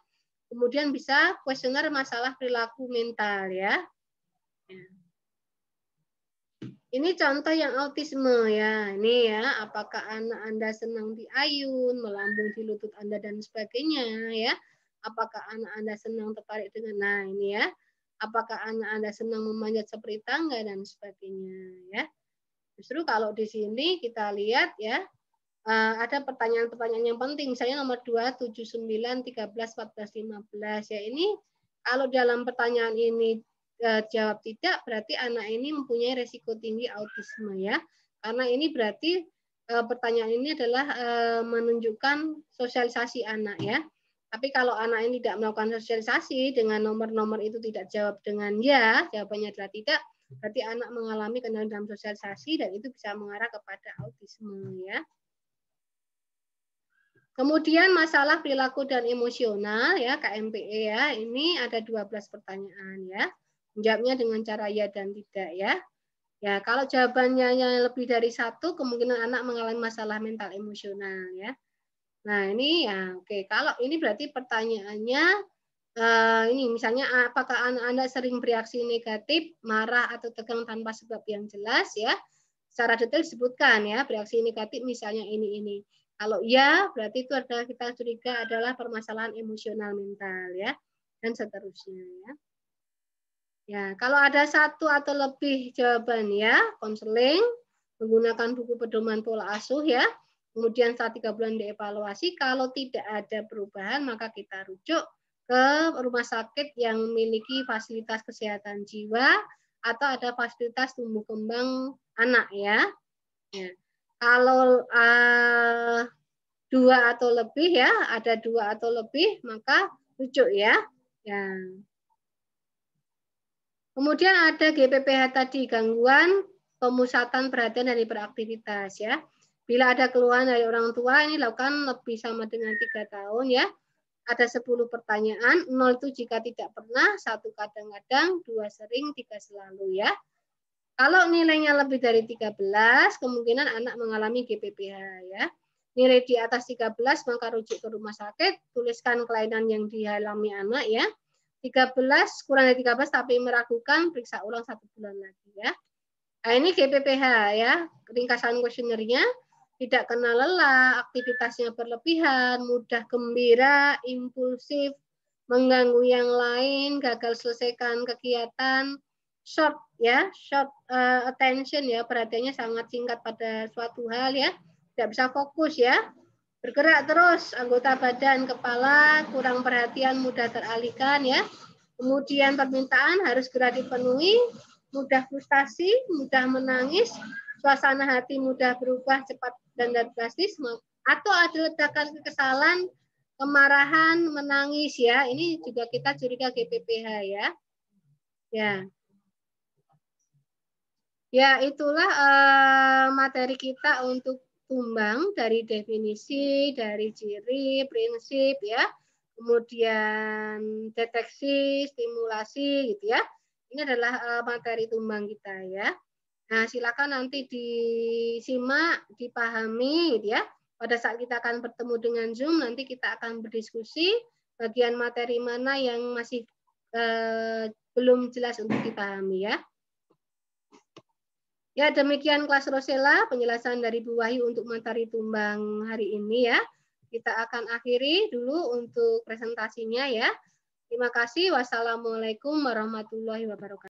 Kemudian bisa kuesioner masalah perilaku mental ya. ya. Ini contoh yang autisme ya. Ini ya, apakah anak Anda senang diayun, melambung di lutut Anda dan sebagainya ya. Apakah anak Anda senang tertarik dengan nah ini ya. Apakah anak Anda senang memanjat seperti tangga dan sebagainya ya. Justru kalau di sini kita lihat ya, eh, ada pertanyaan-pertanyaan yang penting, misalnya nomor 2, 7, 9, 13, 14, 15. Ya ini kalau dalam pertanyaan ini Eh, jawab tidak, berarti anak ini mempunyai resiko tinggi autisme ya. Karena ini berarti eh, pertanyaan ini adalah eh, menunjukkan sosialisasi anak ya. Tapi kalau anak ini tidak melakukan sosialisasi dengan nomor-nomor itu tidak jawab dengan ya, jawabannya adalah tidak, berarti anak mengalami kendala dalam sosialisasi dan itu bisa mengarah kepada autisme ya. Kemudian masalah perilaku dan emosional ya KMPE ya, ini ada 12 pertanyaan ya. Menjawabnya dengan cara ya dan tidak ya. Ya, kalau jawabannya yang lebih dari satu, kemungkinan anak mengalami masalah mental emosional ya. Nah ini ya oke. Kalau ini berarti pertanyaannya eh, ini misalnya apakah anak anda sering bereaksi negatif, marah atau tegang tanpa sebab yang jelas ya. Secara detail disebutkan ya bereaksi negatif misalnya ini ini. Kalau ya berarti itu adalah kita curiga adalah permasalahan emosional mental ya dan seterusnya ya. Ya, kalau ada satu atau lebih jawaban ya, konseling menggunakan buku pedoman pola asuh ya. Kemudian saat tiga bulan dievaluasi, kalau tidak ada perubahan maka kita rujuk ke rumah sakit yang memiliki fasilitas kesehatan jiwa atau ada fasilitas tumbuh kembang anak ya. ya. Kalau uh, dua atau lebih ya, ada dua atau lebih maka rujuk ya. Ya. Kemudian ada GPPH tadi, gangguan pemusatan perhatian dari beraktivitas ya. Bila ada keluhan dari orang tua, ini lakukan lebih sama dengan tiga tahun ya. Ada 10 pertanyaan, 0 itu jika tidak pernah, satu kadang-kadang, dua sering, tiga selalu ya. Kalau nilainya lebih dari 13, kemungkinan anak mengalami GPPH ya. Nilai di atas 13 maka rujuk ke rumah sakit, tuliskan kelainan yang dialami anak ya. 13 kurang dari 13 tapi meragukan periksa ulang satu bulan lagi ya. Nah, ini GPPH ya, ringkasan kuesionernya tidak kena lelah, aktivitasnya berlebihan, mudah gembira, impulsif, mengganggu yang lain, gagal selesaikan kegiatan, short ya, short uh, attention ya, perhatiannya sangat singkat pada suatu hal ya, tidak bisa fokus ya, Bergerak terus anggota badan kepala kurang perhatian mudah teralihkan ya. Kemudian permintaan harus segera dipenuhi, mudah frustasi, mudah menangis, suasana hati mudah berubah cepat dan drastis atau ada ledakan kekesalan, kemarahan, menangis ya. Ini juga kita curiga GPPH ya. Ya. Ya, itulah eh, materi kita untuk tumbang dari definisi, dari ciri, prinsip ya, kemudian deteksi, stimulasi gitu ya. Ini adalah eh, materi tumbang kita ya. Nah, silakan nanti disimak, dipahami gitu ya. Pada saat kita akan bertemu dengan Zoom nanti kita akan berdiskusi bagian materi mana yang masih eh, belum jelas untuk dipahami ya. Ya, demikian kelas Rosella, penjelasan dari Bu Wahyu untuk Matahari Tumbang hari ini ya. Kita akan akhiri dulu untuk presentasinya ya. Terima kasih. Wassalamualaikum warahmatullahi wabarakatuh.